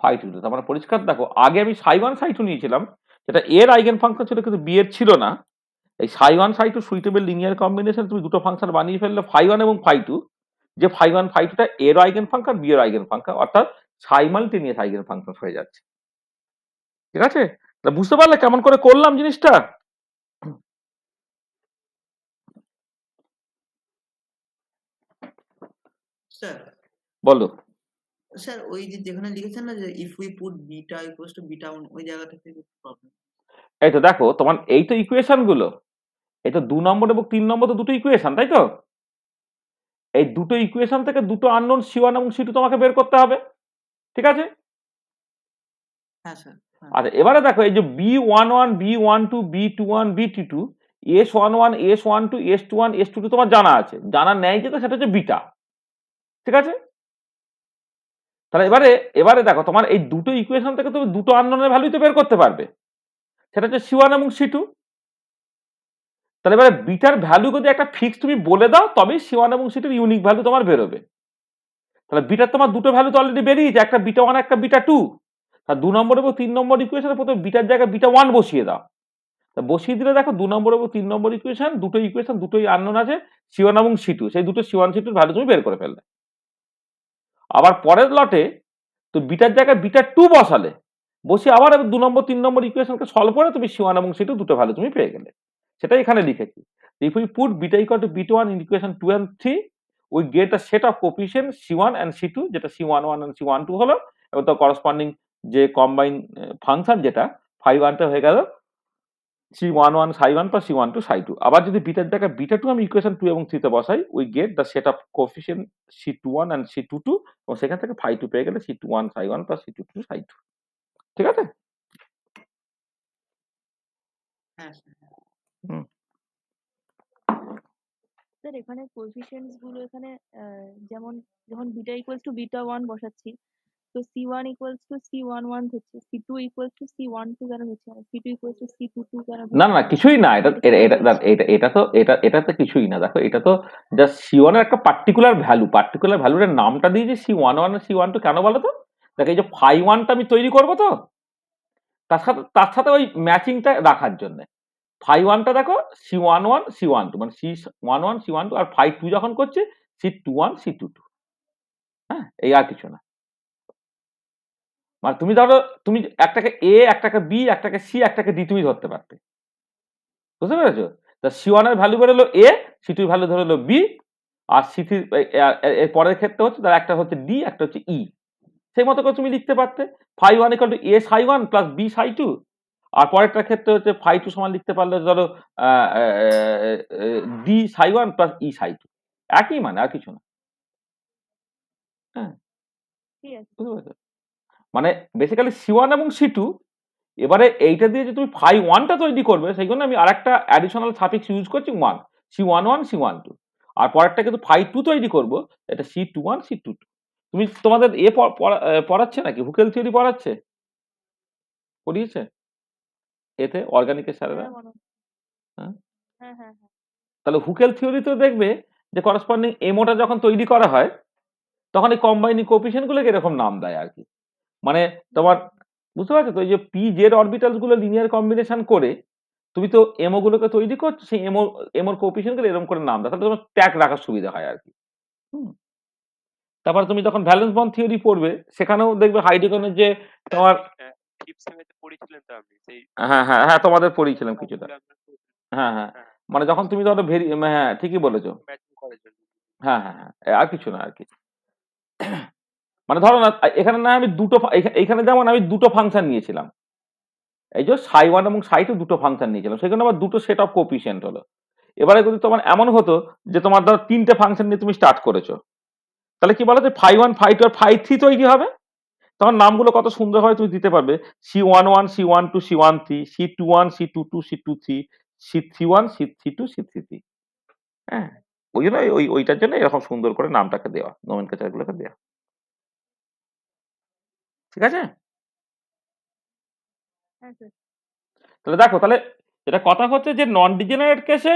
ফাই টু তার মানে পরিষ্কার দেখো আগে আমি সাই ওয়ান সাই টু নিয়েছিলাম যেটা এর আইগেন ফাংশন ছিল কিন্তু বি এর ছিল না এই সাই one psi two suitable linear combination তুমি দুটো ফাংশন বানিয়ে ফেললে ফাই ওয়ান এবং ফাই টু যে ফাই ওয়ান ফাই টুটা এর আইগেন ফাংশন বি এর আইগেন ফাংশন অর্থাৎ সাইমালটেনিয়াস আইগেন ফাংশন হয়ে যাচ্ছে ঠিক আছে বুঝতে পারলে কেমন করে করলাম জিনিসটা স্যার বলো স্যার ওই যে যেখানে লিখেছেন না যে if we put beta equals to beta ওই থেকে প্রবলেম এই তো দেখো তোমার এই তো ইকুয়েশন গুলো এই তো নম্বর এবং তিন নম্বর তো দুটো ইকুয়েশন তাই তো এই দুটো ইকুয়েশন থেকে দুটো আননোন সি ওয়ান এবং সি টু তোমাকে বের করতে হবে ঠিক আছে হ্যাঁ স্যার আচ্ছা এবারে দেখো এই যে B one one B one two B two one B T two S one one S one two S two one S two two তোমার জানা আছে জানা নেই যেটা সেটা হচ্ছে বিটা ঠিক আছে তাহলে এবারে এবারে দেখো তোমার এই দুটো ইকুয়েশন থেকে তুমি দুটো আন্দোলনের ভ্যালু তো বের করতে পারবে সেটা হচ্ছে সিওয়ান এবং টু তাহলে এবারে বিটার ভ্যালু যদি একটা ফিক্স তুমি বলে দাও তবেই সিওয়ান এবং সি টুর ইউনিক ভ্যালু তোমার বেরোবে তাহলে বিটার তোমার দুটো ভ্যালু তো অলরেডি বেরিয়েছে একটা বিটা ওয়ান একটা বিটা টু আর দু নম্বর এবং তিন নম্বর ইকুয়েশনে প্রথমে বিটার জায়গায় বিটা ওয়ান বসিয়ে দাও তা বসিয়ে দিলে দেখো দু নম্বর এবং তিন নম্বর ইকুয়েশন দুটো ইকুয়েশন দুটোই আন্দোলন আছে সিওয়ান এবং টু সেই দুটো সিওয়ান টুর ভ্যালু তুমি বের করে ফেললে আবার পরের লটে তো বিটার জায়গায় বিটার টু বসালে বসে আবার দু নম্বর তিন নম্বর ইকুয়েশনকে সলভ করে তুমি সি ওয়ান এবং সি টু দুটো ভ্যালু তুমি পেয়ে গেলে সেটাই এখানে লিখেছি if you put beta equal to beta one in equation two and three we get a set of coefficient C one and C two যেটা C one one and C one two হলো এবং তার corresponding যে combine function যেটা five ওয়ানটা হয়ে গেল C one one psi one plus C one two psi two আবার যদি বিটার জায়গায় বিটা টু আমি ইকুয়েশন টু এবং থ্রিতে বসাই we get the set of coefficient C two one and C two two এবং সেখান থেকে ফাই টু পেয়ে গেলে C two one psi one plus C two two psi two ঠিক আছে স্যার হ্যাঁ। এখানে কোফিশিয়েন্টস গুলো এখানে যেমন যখন beta equals to beta one বসাচ্ছি তো C one equals to C one one হচ্ছে C two equals to C one two কেন হচ্ছে C two equals to C two two কেন না না কিছুই না এটা এটা এটা এটা তো এটা এটা তো কিছুই না দেখো এটা তো জাস্ট সি ওয়ান এর একটা পার্টিকুলার ভ্যালু পার্টিকুলার ভ্যালুর নামটা দিয়ে যে C one one C one two কেন বলো তো দেখো এই যে ফাই ওয়ানটা আমি তৈরি করবো তো তার সাথে তার সাথে ওই ম্যাচিংটা রাখার জন্যে ফাই ওয়ানটা দেখো C one one C one two মানে C one one C one two আর ফাই টু যখন করছে C two one C two two হ্যাঁ এই আর কিছু না মানে তুমি ধরো তুমি একটাকে এ একটাকে বি একটাকে সি একটাকে ডি তুমি ধরতে পারতে বুঝতে পেরেছো তা সি ওয়ানের ভ্যালু বেরোলো এ সি টুর ভ্যালু ধরলো বি আর সি থ্রি এর পরের ক্ষেত্রে হচ্ছে তার একটা হচ্ছে ডি একটা হচ্ছে ই e। সেই মতো করে তুমি লিখতে পারতে phi one equal to A psi one plus B psi two আর পরেরটার ক্ষেত্রে হচ্ছে ফাই টু সমান লিখতে পারলে ধরো ডি সাই ওয়ান প্লাস ই সাই টু একই মানে আর কিছু না হ্যাঁ বুঝতে পারছো মানে বেসিক্যালি সি ওয়ান এবং সি টু এবারে এইটা দিয়ে যে তুমি ফাই ওয়ানটা তৈরি করবে সেই জন্য আমি আরেকটা অ্যাডিশনাল সাফিক্স ইউজ করছি one C one one C one two আর পরেরটা কিন্তু ফাই টু তৈরি করবো এটা C two one C two two তুমি তোমাদের এ পড়াচ্ছে নাকি হুকেল থিওরি পড়াচ্ছে পড়িয়েছে এতে অর্গানিকের স্যারেরা হ্যাঁ, হ্যাঁ? হ্যাঁ, হ্যাঁ তাহলে হুকেল থিওরি তো দেখবে যে করসপন্ডিং এমোটা যখন তৈরি করা হয় তখন এই কম্বাইনিং কোপিশনগুলোকে এরকম নাম দেয় আর কি মানে তোমার বুঝতে পারছো তো এই যে পি জেড গুলো লিনিয়ার কম্বিনেশন করে তুমি তো গুলোকে তৈরি করছো সেই এমো এমোর করে এরকম করে নাম দাও তাহলে তোমার ট্যাগ রাখার সুবিধা হয় আর কি তারপর তুমি যখন ভ্যালেন্স বন্ড থিওরি পড়বে সেখানেও দেখবে হাইড্রোজেনের যে তোমার হ্যাঁ, হ্যাঁ হ্যাঁ হ্যাঁ তোমাদের পড়িয়েছিলাম কিছুটা হ্যাঁ, হ্যাঁ হ্যাঁ মানে যখন তুমি ধরো হ্যাঁ ঠিকই বলেছো হ্যাঁ হ্যাঁ হ্যাঁ আর কিছু না আর কি মানে ধরো না এখানে না আমি দুটো এখানে যেমন আমি দুটো ফাংশন নিয়েছিলাম এই যে সাই ওয়ান এবং সাই টু দুটো ফাংশন নিয়েছিলাম সেখানে আমার দুটো সেট অফ কোপিসিয়েন্ট হলো এবারে যদি তোমার এমন হতো যে তোমার ধরো তিনটে ফাংশন নিয়ে তুমি স্টার্ট করেছো তাহলে কি বলো যে ফাই ওয়ান ফাই টু আর ফাই থ্রি তৈরি হবে তখন নামগুলো কত সুন্দরভাবে তুমি দিতে পারবে C one one C one two C one three C two one C two two C two three C three one C three two C three three হ্যাঁ ওই জন্য ওই ওইটার জন্য এরকম সুন্দর করে নামটাকে দেওয়া নোমেন কাচারগুলোকে দেওয়া ঠিক আছে হ্যাঁ, তাহলে দেখো তাহলে এটা কথা হচ্ছে যে নন ডিজেনারেট কেসে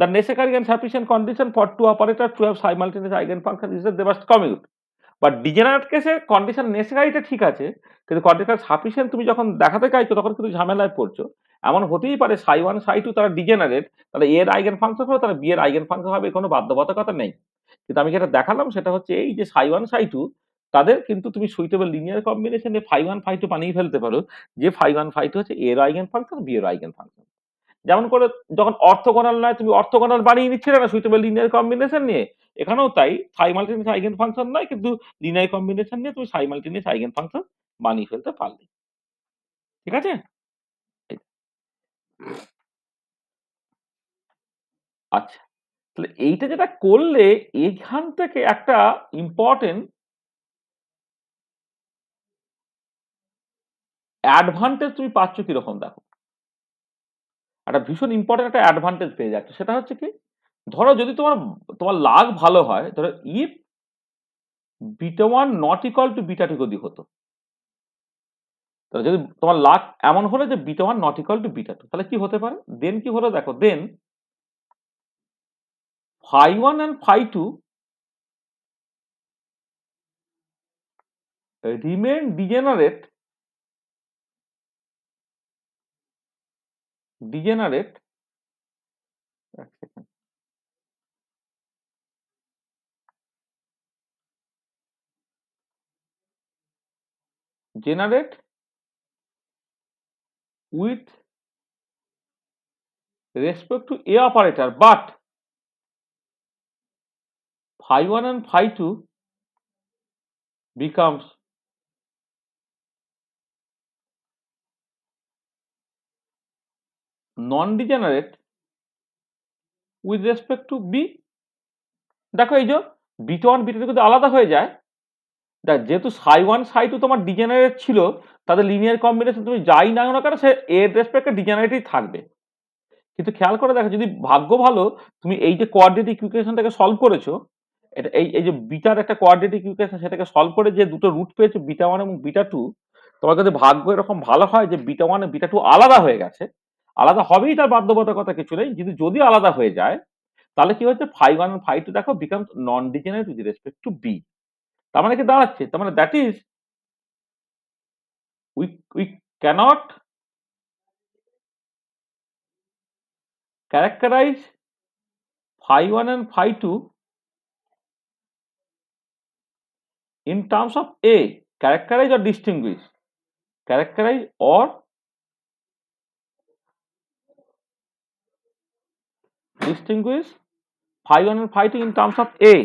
the necessary and sufficient condition for two operator to have simultaneous eigen function is the best commute বা ডিজেনারেট কেসে কন্ডিশন নেসেসারিটা ঠিক আছে কিন্তু কন্ডিশন সাফিসিয়েন্ট তুমি যখন দেখাতে চাইছো তখন কিন্তু ঝামেলায় পড়ছো এমন হতেই পারে সাই ওয়ান সাই টু তারা ডিজেনারেট তাহলে এর আইগেন ফাংশন হবে তারা বি এর আইগেন ফাংশন হবে কোনো বাধ্যবাধকতা নেই কিন্তু আমি যেটা দেখালাম সেটা হচ্ছে এই যে সাই ওয়ান সাই টু তাদের কিন্তু তুমি সুইটেবল লিনিয়ার কম্বিনেশনে ফাইভ ওয়ান ফাইভ টু বানিয়ে ফেলতে পারো যে ফাইভ ওয়ান ফাইভ টু হচ্ছে এর আইগেন ফাংশন বি এর আইগেন ফাংশন যেমন করে যখন অর্থগোনাল নয় তুমি অর্থগোনাল বানিয়ে নিচ্ছিলে না সুইটেবল লিনিয়ার কম্বিনেশন নিয়ে এখানেও তাই সাইমাল্টেনিয়াস আইগেন ফাংশন নয় কিন্তু লিনিয়ার কম্বিনেশন নিয়ে তুমি সাইমাল্টেনিয়াস আইগেন ফাংশন বানিয়ে ফেলতে পারলে ঠিক আছে আচ্ছা তাহলে এইটা যেটা করলে এইখান থেকে একটা ইম্পর্টেন্ট অ্যাডভান্টেজ তুমি পাচ্ছ কিরকম দেখো একটা ভীষণ ইম্পর্টেন্ট একটা অ্যাডভান্টেজ পেয়ে যাচ্ছে সেটা হচ্ছে কি ধরো যদি তোমার তোমার লাগ ভালো হয় ধরো if beta one not equal to beta two গদি হতো তাহলে যদি তোমার লাক এমন হলো যে beta one not equal to beta two তাহলে কি হতে পারে দেন কি হলো দেখো then phi one and phi two remain degenerate degenerate generate with respect to a operator but phi 1 and phi 2 becomes non-degenerate with respect to B দেখো এই যে বিটু ওয়ান বিটু কিন্তু আলাদা হয়ে যায় দেখ যেহেতু সাই ওয়ান সাই টু তোমার ডিজেনারেট ছিল তাদের লিনিয়ার কম্বিনেশন তুমি যাই না না কারণ সে এর রেসপেক্টে ডিজেনারেটই থাকবে কিন্তু খেয়াল করে দেখো যদি ভাগ্য ভালো তুমি এই যে কোয়ার্ডিনেটিক ইকুয়েশনটাকে সলভ করেছো এটা এই এই যে বিটার একটা কোয়ার্ডিনেটিক ইকুয়েশন সেটাকে সলভ করে যে দুটো রুট পেয়েছো বিটা ওয়ান এবং বিটা টু তোমার কাছে ভাগ্য এরকম ভালো হয় যে বিটা ওয়ান বিটা টু আলাদা হয়ে গেছে আলাদা হবেই তার বাধ্যবাধকতা কিছু নেই কিন্তু যদি আলাদা হয়ে যায় তাহলে কি হচ্ছে phi one and phi two দেখো become non degenerate with respect to B তার মানে কি দাঁড়াচ্ছে তার মানে that is we we cannot characterise phi one and phi two in terms of a characterise or distinguish, characterise or distinguish phi 1 and phi 2 in terms of A,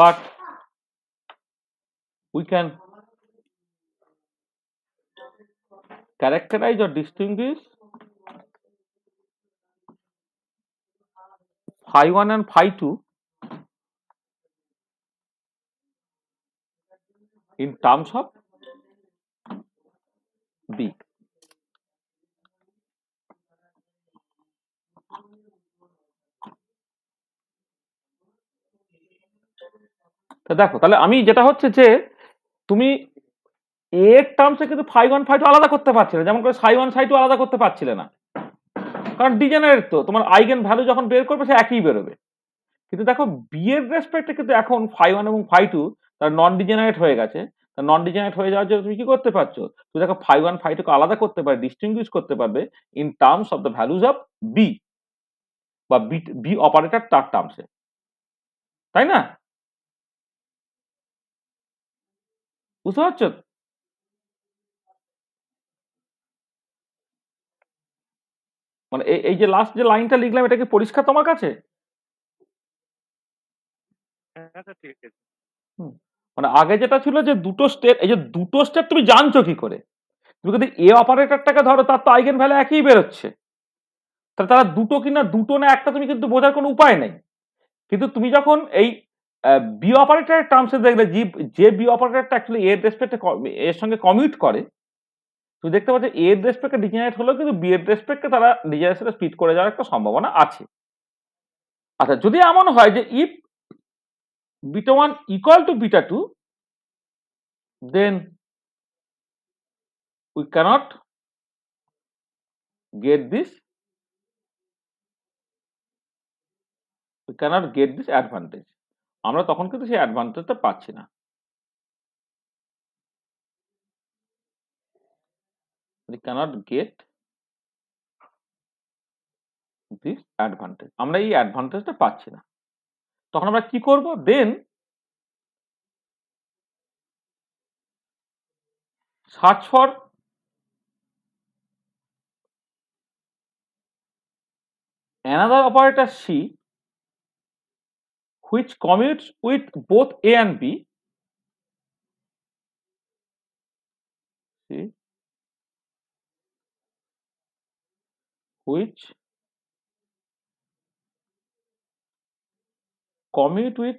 but we can characterize or distinguish phi 1 and phi 2 in terms of B. তা দেখো তাহলে আমি যেটা হচ্ছে যে তুমি এর টার্মসে কিন্তু ফাইভ ওয়ান ফাইভ টু আলাদা করতে পারছিলে যেমন করে সাই ওয়ান সাই টু আলাদা করতে পারছিলে না কারণ ডিজেনারেট তো তোমার আইগেন ভ্যালু যখন বের করবে সে একই বেরোবে কিন্তু দেখো বি এর রেসপেক্টে কিন্তু এখন ফাইভ ওয়ান এবং ফাইভ টু তার নন ডিজেনারেট হয়ে গেছে নন ডিজেনারেট হয়ে যাওয়ার জন্য তুমি কি করতে পারছো তুমি দেখো ফাইভ ওয়ান ফাইভ টুকে আলাদা করতে পারবে ডিস্টিংগুইশ করতে পারবে in terms of the values of B বা বি অপারেটার তার টার্মসে তাই না বুঝতে পারছো মানে এই যে লাস্ট যে লাইনটা লিখলাম এটা কি পরিষ্কার তোমার কাছে হ্যাঁ, হ্যাঁ, মানে আগে যেটা ছিল যে দুটো স্টেপ এই যে দুটো স্টেপ তুমি জানছো কি করে তুমি যদি এ অপারেটরটাকে ধরো তার তো আইগেন ভ্যালু একই বেরোচ্ছে তাহলে তারা দুটো কিনা দুটো না একটা তুমি কিন্তু বোঝার কোনো উপায় নেই কিন্তু তুমি যখন এই বি অপারেটারের টার্মসে দেখলে জি যে বি অপারেটারটা অ্যাকচুয়ালি এর রেসপেক্টে এর সঙ্গে কমিউট করে তুমি দেখতে পাচ্ছ এর রেসপেক্টে ডিজাইনেট হলেও কিন্তু বি এর রেসপেক্টে তারা ডিজাইনের সাথে স্পিড করে যাওয়ার একটা সম্ভাবনা আছে আচ্ছা যদি এমন হয় যে if beta one equal to beta two then we cannot get this we cannot get this advantage আমরা তখন কিন্তু সেই অ্যাডভান্টেজটা পাচ্ছি না we গেট দিস অ্যাডভান্টেজ আমরা এই অ্যাডভান্টেজটা পাচ্ছি না তখন আমরা কি করব then search for another operator C which commutes with both A and B. See, which commute with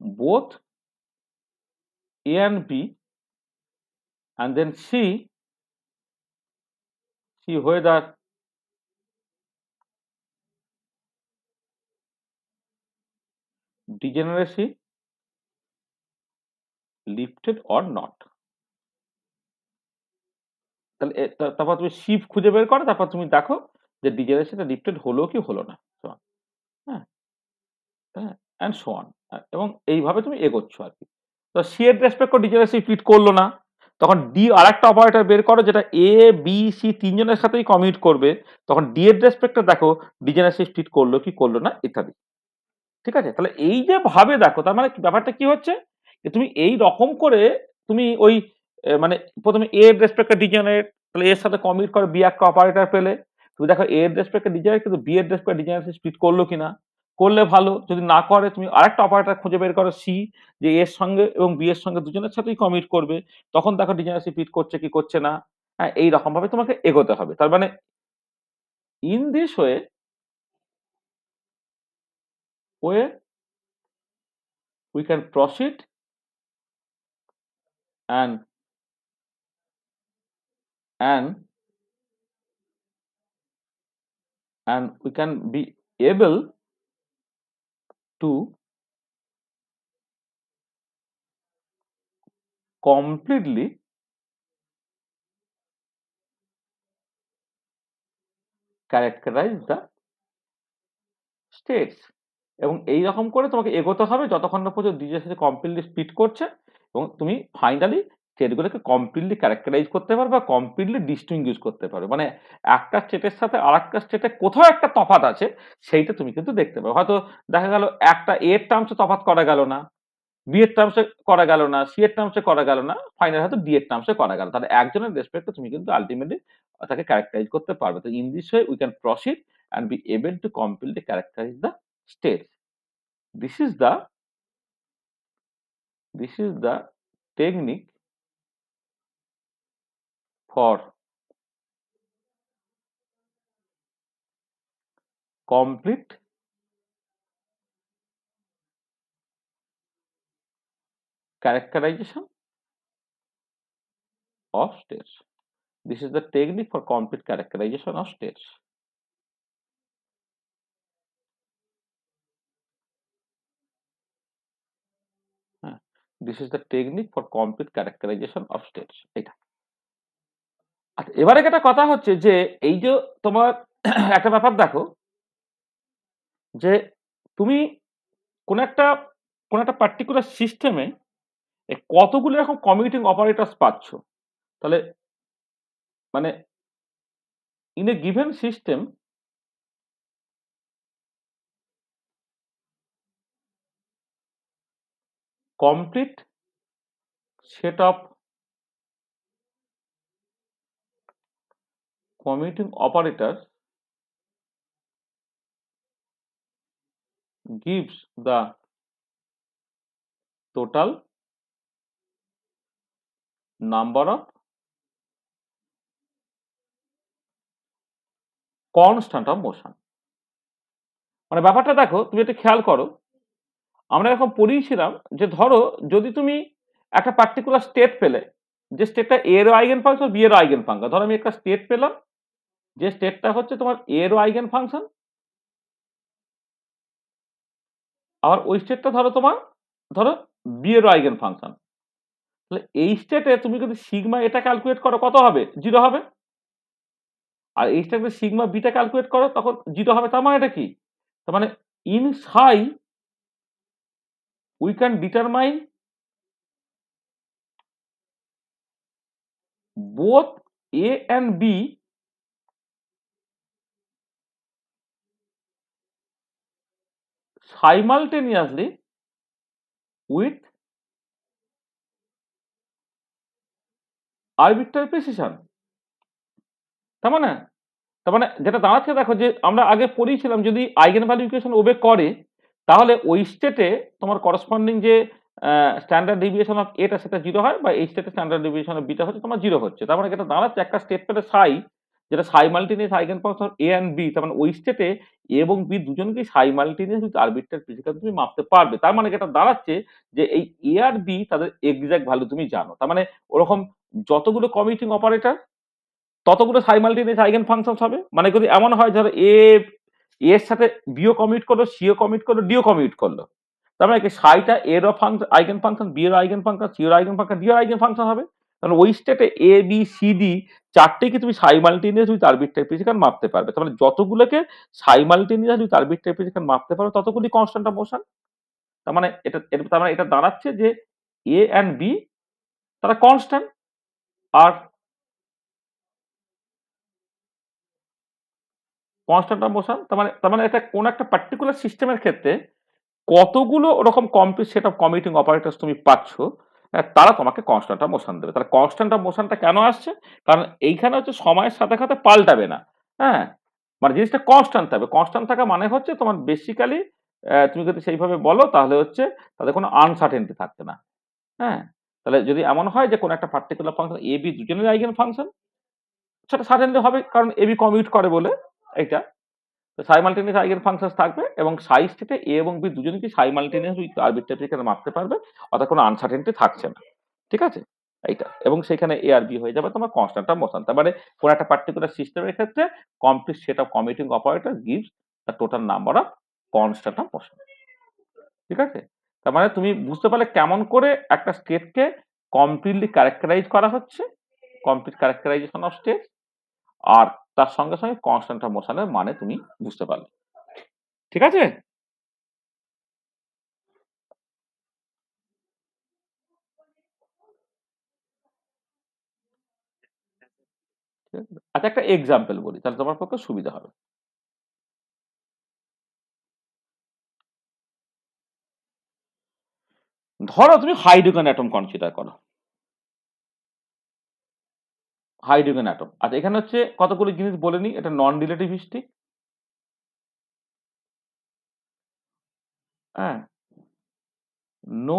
both A and B and then see see whether degeneracy lifted or not তাহলে তারপর তুমি শিপ খুঁজে বের করো তারপর তুমি দেখো যে ডিজেনারেশনটা লিফটেড হলো কি হলো না হ্যাঁ হ্যাঁ অ্যান্ড অন এবং এইভাবে তুমি এগোচ্ছ আর কি তো সি এর রেসপেক্ট করে ডিজেনারেসি ফিট করলো না তখন ডি আর একটা অপারেটর বের করো যেটা এ বি সি তিনজনের সাথেই কমিউট করবে তখন ডি এর রেসপেক্টটা দেখো ডিজেনারেসি ফিট করলো কি করলো না ইত্যাদি ঠিক আছে তাহলে এই যে ভাবে দেখো তার মানে ব্যাপারটা কি হচ্ছে যে তুমি এই রকম করে তুমি ওই মানে প্রথমে এ রেসপেক্টে ডিজাইনের তাহলে এর সাথে কমিট করে বি একটা অপারেটার পেলে তুমি দেখো এর রেসপেক্টে ডিজাইনের কিন্তু বি এর রেসপেক্টে ডিজেনারেট স্পিড করলো কিনা করলে ভালো যদি না করে তুমি আরেকটা অপারেটার খুঁজে বের করো সি যে এর সঙ্গে এবং বি এর সঙ্গে দুজনের সাথেই কমিট করবে তখন দেখো ডিজাইনার স্পিড করছে কি করছে না হ্যাঁ এইরকমভাবে তোমাকে এগোতে হবে তার মানে ইন দিস হয়ে where we can proceed and and and we can be able to completely characterize the states এবং এই রকম করে তোমাকে এগোতে হবে যতক্ষণ না পর্যন্ত ডিজের সাথে কমপ্লিটলি স্পিড করছে এবং তুমি ফাইনালি স্টেটগুলোকে কমপ্লিটলি ক্যারেক্টারাইজ করতে পারো বা কমপ্লিটলি ডিস্টিংগুইজ করতে পারবে মানে একটা স্টেটের সাথে আর একটা স্টেটে কোথাও একটা তফাত আছে সেইটা তুমি কিন্তু দেখতে পাবে হয়তো দেখা গেল একটা এর টার্মসে তফাত করা গেল না বি এর টার্মসে করা গেল না সি এর টার্মসে করা গেল না ফাইনাল হয়তো ডি এর টার্মসে করা গেল তাহলে একজনের রেসপেক্টে তুমি কিন্তু আলটিমেটলি তাকে ক্যারেক্টারাইজ করতে পারবে তো in this way we can proceed and be able to completely characterise the states. This is the this is the technique for complete characterization of states. This is the technique for complete characterization of states. This is the technique for complete characterisation of states এটা আচ্ছা এবারে একটা কথা হচ্ছে যে এই যে তোমার একটা ব্যাপার দেখো যে তুমি কোন একটা কোন একটা পার্টিকুলার সিস্টেমে কতগুলো এরকম কমিউটিং অপারেটরস পাচ্ছ তাহলে মানে in a given system complete set of commuting operators gives the total number of constant of motion মানে ব্যাপারটা দেখো তুমি একটু খেয়াল করো আমরা এরকম পড়িয়েছিলাম যে ধরো যদি তুমি একটা পার্টিকুলার স্টেট পেলে যে স্টেটটা এরও আইগেন ফাংশন বিয়ের আইগেন ফাংশন ধরো আমি একটা স্টেট পেলাম যে স্টেটটা হচ্ছে তোমার এরও আইগেন ফাংশন আবার ওই স্টেটটা ধরো তোমার ধরো বি আইগেন ফাংশন তাহলে এই স্টেটে তুমি যদি সিগমা এটা ক্যালকুলেট করো কত হবে জিরো হবে আর এই স্টেটে সিগমা বিটা ক্যালকুলেট করো তখন জিরো হবে তার মানে এটা কি তার মানে in we can determine both A and B simultaneously with arbitrary precision তার মানে তার মানে যেটা দাঁড়াচ্ছে দেখো যে আমরা আগে পড়িয়েছিলাম যদি আইগেন ভ্যালু ইকুয়েশন ওবে করে তাহলে ওই স্টেটে তোমার করসপন্ডিং যে স্ট্যান্ডার্ড ডিভিয়েশন অফ এটা সেটা জিরো হয় বা এই স্টেটে স্ট্যান্ডার্ড ডিভিয়েশন অফ বিটা হচ্ছে তোমার জিরো হচ্ছে তার মানে এটা দাঁড়াচ্ছে একটা স্টেট পেটে সাই যেটা psi simultaneous eigen power A and B তার মানে ওই স্টেটে এ এবং বি দুজনকেই সাই মাল্টিনিয়াস উইথ আরবিটার ফিজিক্যাল তুমি মাপতে পারবে তার মানে এটা দাঁড়াচ্ছে যে এই এ আর বি তাদের এক্সাক্ট ভ্যালু তুমি জানো তার মানে ওরকম যতগুলো কমিটিং অপারেটর ততগুলো সাইমাল্টিনিয়াস আইগেন ফাংশনস হবে মানে যদি এমন হয় ধরো এ এর সাথে বিও কমিউট করলো সিও কমিউট করলো ডিও কমিউট করলো তার মানে কি সাইটা এর ফাংশন আইগেন ফাংশন বিয়ের আইগেন ফাংশন সিওর আইগেন ফাংশন ডিওর আইগেন ফাংশন হবে কারণ মানে ওই স্টেটে এ বি সি ডি চারটে কি তুমি তুমি তার আরবিট্রারি প্রিসিকান মাপতে পারবে তার মানে যতগুলোকে তুমি তার আরবিট্রারি প্রিসিকান মাপতে পারবে ততগুলি কনস্ট্যান্ট অফ মোশন তার মানে এটা তার মানে এটা দাঁড়াচ্ছে যে এ অ্যান্ড বি তারা কনস্ট্যান্ট আর কনস্ট্যান্ট মোশন তার মানে তার মানে এটা কোনো একটা পার্টিকুলার সিস্টেমের ক্ষেত্রে কতগুলো ওরকম complete set of commuting operators তুমি পাচ্ছ তারা তোমাকে কনস্ট্যান্ট অফ মোশন দেবে তাহলে কনস্ট্যান্ট অফ মোশনটা কেন আসছে কারণ এইখানে হচ্ছে সময়ের সাথে সাথে পাল্টাবে না হ্যাঁ মানে জিনিসটা কনস্ট্যান্ট থাকবে কনস্ট্যান্ট থাকা মানে হচ্ছে তোমার বেসিক্যালি তুমি যদি সেইভাবে বলো তাহলে হচ্ছে তাদের কোনো আনসার্টেনটি থাকবে না হ্যাঁ তাহলে যদি এমন হয় যে কোনো একটা পার্টিকুলার ফাংশন এ বি দুজনের আইগেন ফাংশন সেটা সার্টেনলি হবে কারণ এবি কমিউট করে বলে এটা তো সাইমাল্টেনিয়াস আইগেন ফাংশন থাকবে এবং সাইজ থেকে এ এবং বি কি সাইমালটেনিয়াস উইথ আরবিট্রারি এখানে মাপতে পারবে অর্থাৎ কোনো আনসার্টেনটি থাকছে না ঠিক আছে এইটা এবং সেখানে এ আর বি হয়ে যাবে তোমার কনস্ট্যান্ট অফ মোশন তার মানে কোনো একটা পার্টিকুলার সিস্টেমের ক্ষেত্রে complete set of commuting operator gives the total number of constant of motion ঠিক আছে তার মানে তুমি বুঝতে পারলে কেমন করে একটা স্টেটকে কমপ্লিটলি ক্যারেক্টারাইজ করা হচ্ছে কমপ্লিট ক্যারেক্টারাইজেশন অফ স্টেট আর তার সঙ্গে সঙ্গে কনস্ট্যান্ট অফ মোশনের মানে তুমি বুঝতে পারলে ঠিক আছে আচ্ছা একটা এক্সাম্পল বলি তাহলে তোমার পক্ষে সুবিধা হবে ধরো তুমি হাইড্রোজেন অ্যাটম কনসিডার করো হাইড্রোজেন অ্যাটম আচ্ছা এখানে হচ্ছে কতগুলি জিনিস বলে বলেনি এটা নন রিলেটিভ হিস্ট্রি হ্যাঁ no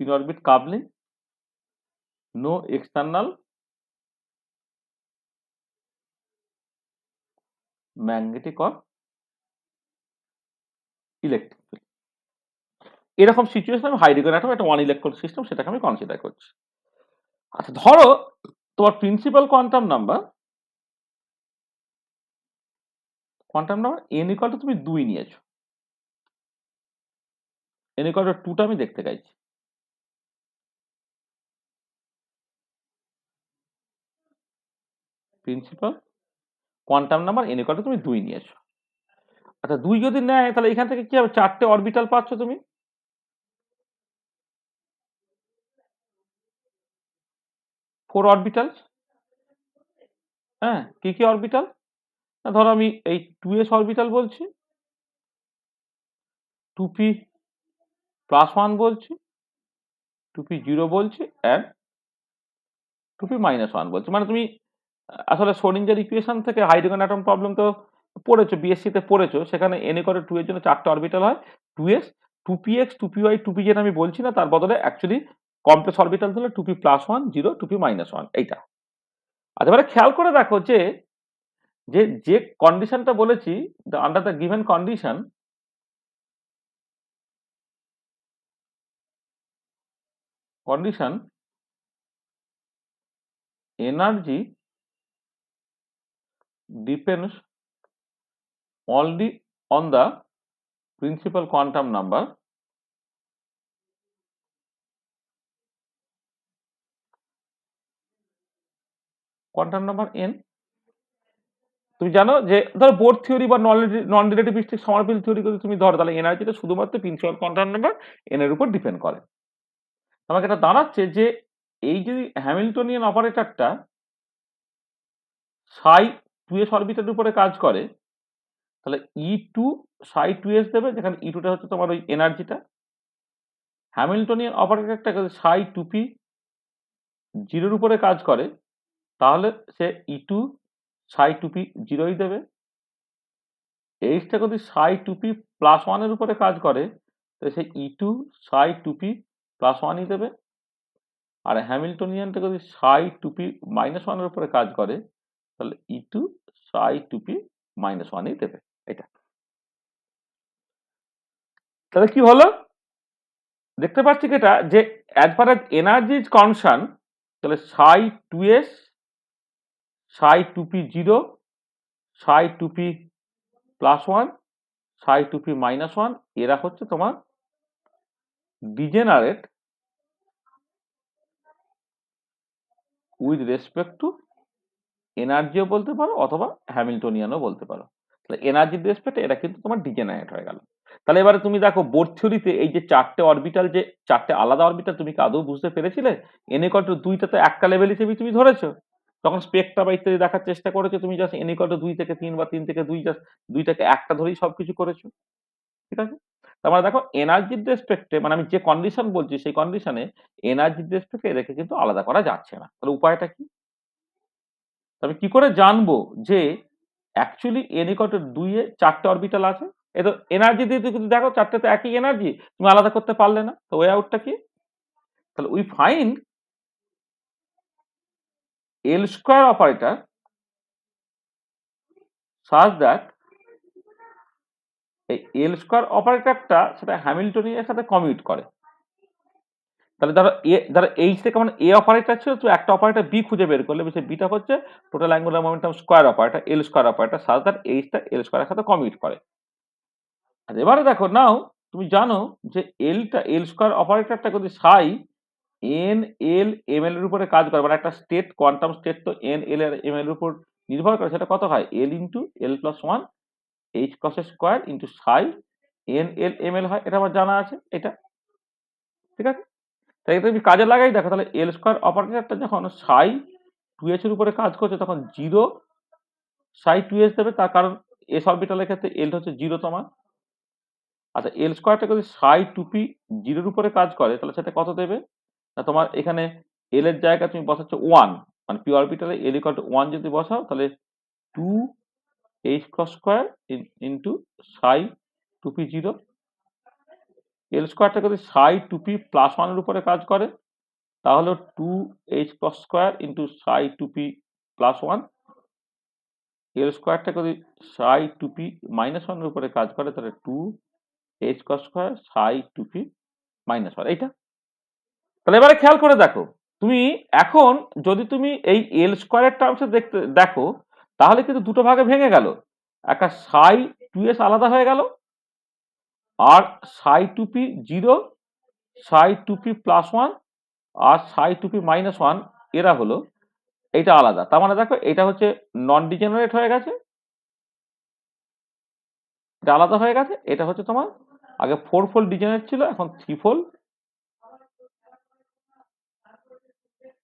spin orbit coupling no external magnetic or electric এরকম সিচুয়েশন আমি হাইড্রোজেন অ্যাটম একটা ওয়ান ইলেকট্রন সিস্টেম সেটাকে আমি কনসিডার করছি আচ্ছা ধরো তোমার principal quantum number quantum number N equal তুমি দুই নিয়েছো এন ইকল টুটা আমি দেখতে চাইছি principal quantum number N equal তুমি দুই নিয়েছো আচ্ছা দুই যদি নেয় তাহলে এখান থেকে কি হবে চারটে অরবিটাল পাচ্ছ তুমি কোর অরবিটাল হ্যাঁ কি কি অরবিটাল ধরো আমি এই টু এস অরবিটাল বলছি টু পি প্লাস ওয়ান বলছি টু পি জিরো বলছি and two P minus one বলছি মানে তুমি আসলে সোডিঞ্জার ইকুয়েশন থেকে হাইড্রোজেন অ্যাটম প্রবলেম তো পড়েছো বিএসসিতে পড়েছো সেখানে এনে করে টু এর জন্য চারটে অরবিটাল হয় two S two P X two P Y two P Z আমি বলছি না তার বদলে অ্যাকচুয়ালি কমপ্লেক্স অরবিটাল হলো two P plus one zero two P minus one এইটা আচ্ছা মানে খেয়াল করে দেখো যে যে যে কন্ডিশনটা বলেছি under the given condition condition energy depends only on the principal quantum number quantum number N তুমি জানো যে ধরো বোর্ড থিওরি বা নন রিলেটিভিস্টিক সমারফিল থিওরি যদি তুমি ধরো তাহলে এনার্জিটা শুধুমাত্র প্রিন্সিপাল কোয়ান্টাম নাম্বার এন এর উপর ডিপেন্ড করে আমাকে এটা দাঁড়াচ্ছে যে এই যে হ্যামিল্টনিয়ান অপারেটরটা সাই টু এস অরবিটের উপরে কাজ করে তাহলে E two psi two S দেবে যেখানে ই e টুটা হচ্ছে তোমার ওই এনার্জিটা হ্যামিল্টনিয়ান অপারেটরটা সাই টু পি জিরোর উপরে কাজ করে তাহলে সে ই টু সাই টুপি জিরোই দেবে এইচটা যদি সাই টুপি প্লাস ওয়ানের উপরে কাজ করে তাহলে সে ই টু সাই টুপি প্লাস ওয়ানই দেবে আর হ্যামিল্টনিয়ানটা যদি সাই টুপি মাইনাস ওয়ানের উপরে কাজ করে তাহলে ই টু সাই টুপি মাইনাস ওয়ানই দেবে এটা তাহলে কি হলো দেখতে পাচ্ছি এটা যে as far as energy is concern তাহলে psi two S P zero psi two P plus one psi two P minus one এরা হচ্ছে তোমার ডিজেনারেট উইথ রেসপেক্ট টু এনার্জিও বলতে পারো অথবা হ্যামিল্টনিয়ানও বলতে পারো তাহলে এনার্জির রেসপেক্টে এরা কিন্তু তোমার ডিজেনারেট হয়ে গেল তাহলে এবারে তুমি দেখো বোর্ড এই যে চারটে অরবিটাল যে চারটে আলাদা অরবিটাল তুমি কি আদৌ বুঝতে পেরেছিলে এনে কত দুইটা তো একটা লেভেল হিসেবে তুমি ধরেছো তখন স্পেকটা বা ইত্যাদি দেখার চেষ্টা করেছো তুমি জাস্ট এনিকটে দুই থেকে তিন বা তিন থেকে দুই জাস্ট দুই থেকে একটা ধরেই সব কিছু করেছো ঠিক আছে তারপরে মানে দেখো এনার্জির রেসপেক্টে মানে আমি যে কন্ডিশন বলছি সেই কন্ডিশনে এনার্জির রেসপেক্টে এদেরকে কিন্তু আলাদা করা যাচ্ছে না তাহলে উপায়টা কি আমি কি করে জানবো যে অ্যাকচুয়ালি এনিকটের দুইয়ে চারটে অরবিটাল আছে তো এনার্জি দিয়ে কিন্তু দেখো চারটে তো একই এনার্জি তুমি আলাদা করতে পারলে না তো ওয়ে আউটটা কি তাহলে we find L square operator such that এই এল স্কোয়ার অপারেটরটা সেটা হ্যামিল্টনিয়ার সাথে কমিউট করে তাহলে ধরো এ ধরো এইচ থেকে মানে এ অপারেটর ছিল তো একটা অপারেটার বি খুঁজে বের করলে সে বিটা হচ্ছে total angular momentum square operator L square operator such that এইচটা এল স্কোয়ারের সাথে কমিউট করে আর এবারে দেখো নাও তুমি জানো যে এলটা এল স্কোয়ার অপারেটরটা যদি সাই এন এল এম এল এর উপরে কাজ করে মানে একটা স্টেট কোয়ান্টাম স্টেট তো এন এল আর এম এল এর উপর নির্ভর করে সেটা কত হয় L into L plus one H cross square into psi N L M L হয় এটা আমার জানা আছে এটা ঠিক আছে তাই এটা তুমি কাজে লাগাই দেখো তাহলে এল স্কোয়ার অপারেটরটা যখন সাই টু এর উপরে কাজ করছে তখন জিরো সাই টু এস দেবে তার কারণ এস অরবিটালের ক্ষেত্রে এল হচ্ছে জিরো তোমার আচ্ছা এল স্কোয়ারটা যদি সাই টু পি জিরোর উপরে কাজ করে তাহলে সেটা কত দেবে তা তোমার এখানে এল এর জায়গায় তুমি বসাচ্ছ ওয়ান মানে পি অরবিটালে এল ইকাল টু ওয়ান যদি বসাও তাহলে two H cross square into psi two P zero L স্কোয়ারটা যদি সাই টু পি প্লাস ওয়ানের উপরে কাজ করে তাহলে two H cross square into psi two P plus one L স্কোয়ারটা যদি সাই টু পি মাইনাস ওয়ানের উপরে কাজ করে তাহলে two H cross square psi two P minus one এইটা তাহলে এবারে খেয়াল করে দেখো তুমি এখন যদি তুমি এই এল স্কোয়ারের টার্মসে দেখতে দেখো তাহলে কিন্তু দুটো ভাগে ভেঙে গেল একটা সাই টু এস আলাদা হয়ে গেল আর psi two P zero psi two P plus one আর psi two P minus one এরা হলো এটা আলাদা তার মানে দেখো এটা হচ্ছে নন ডিজেনারেট হয়ে গেছে এটা আলাদা হয়ে গেছে এটা হচ্ছে তোমার আগে ফোর ফোল্ড ডিজেনারেট ছিল এখন থ্রি ফোল্ড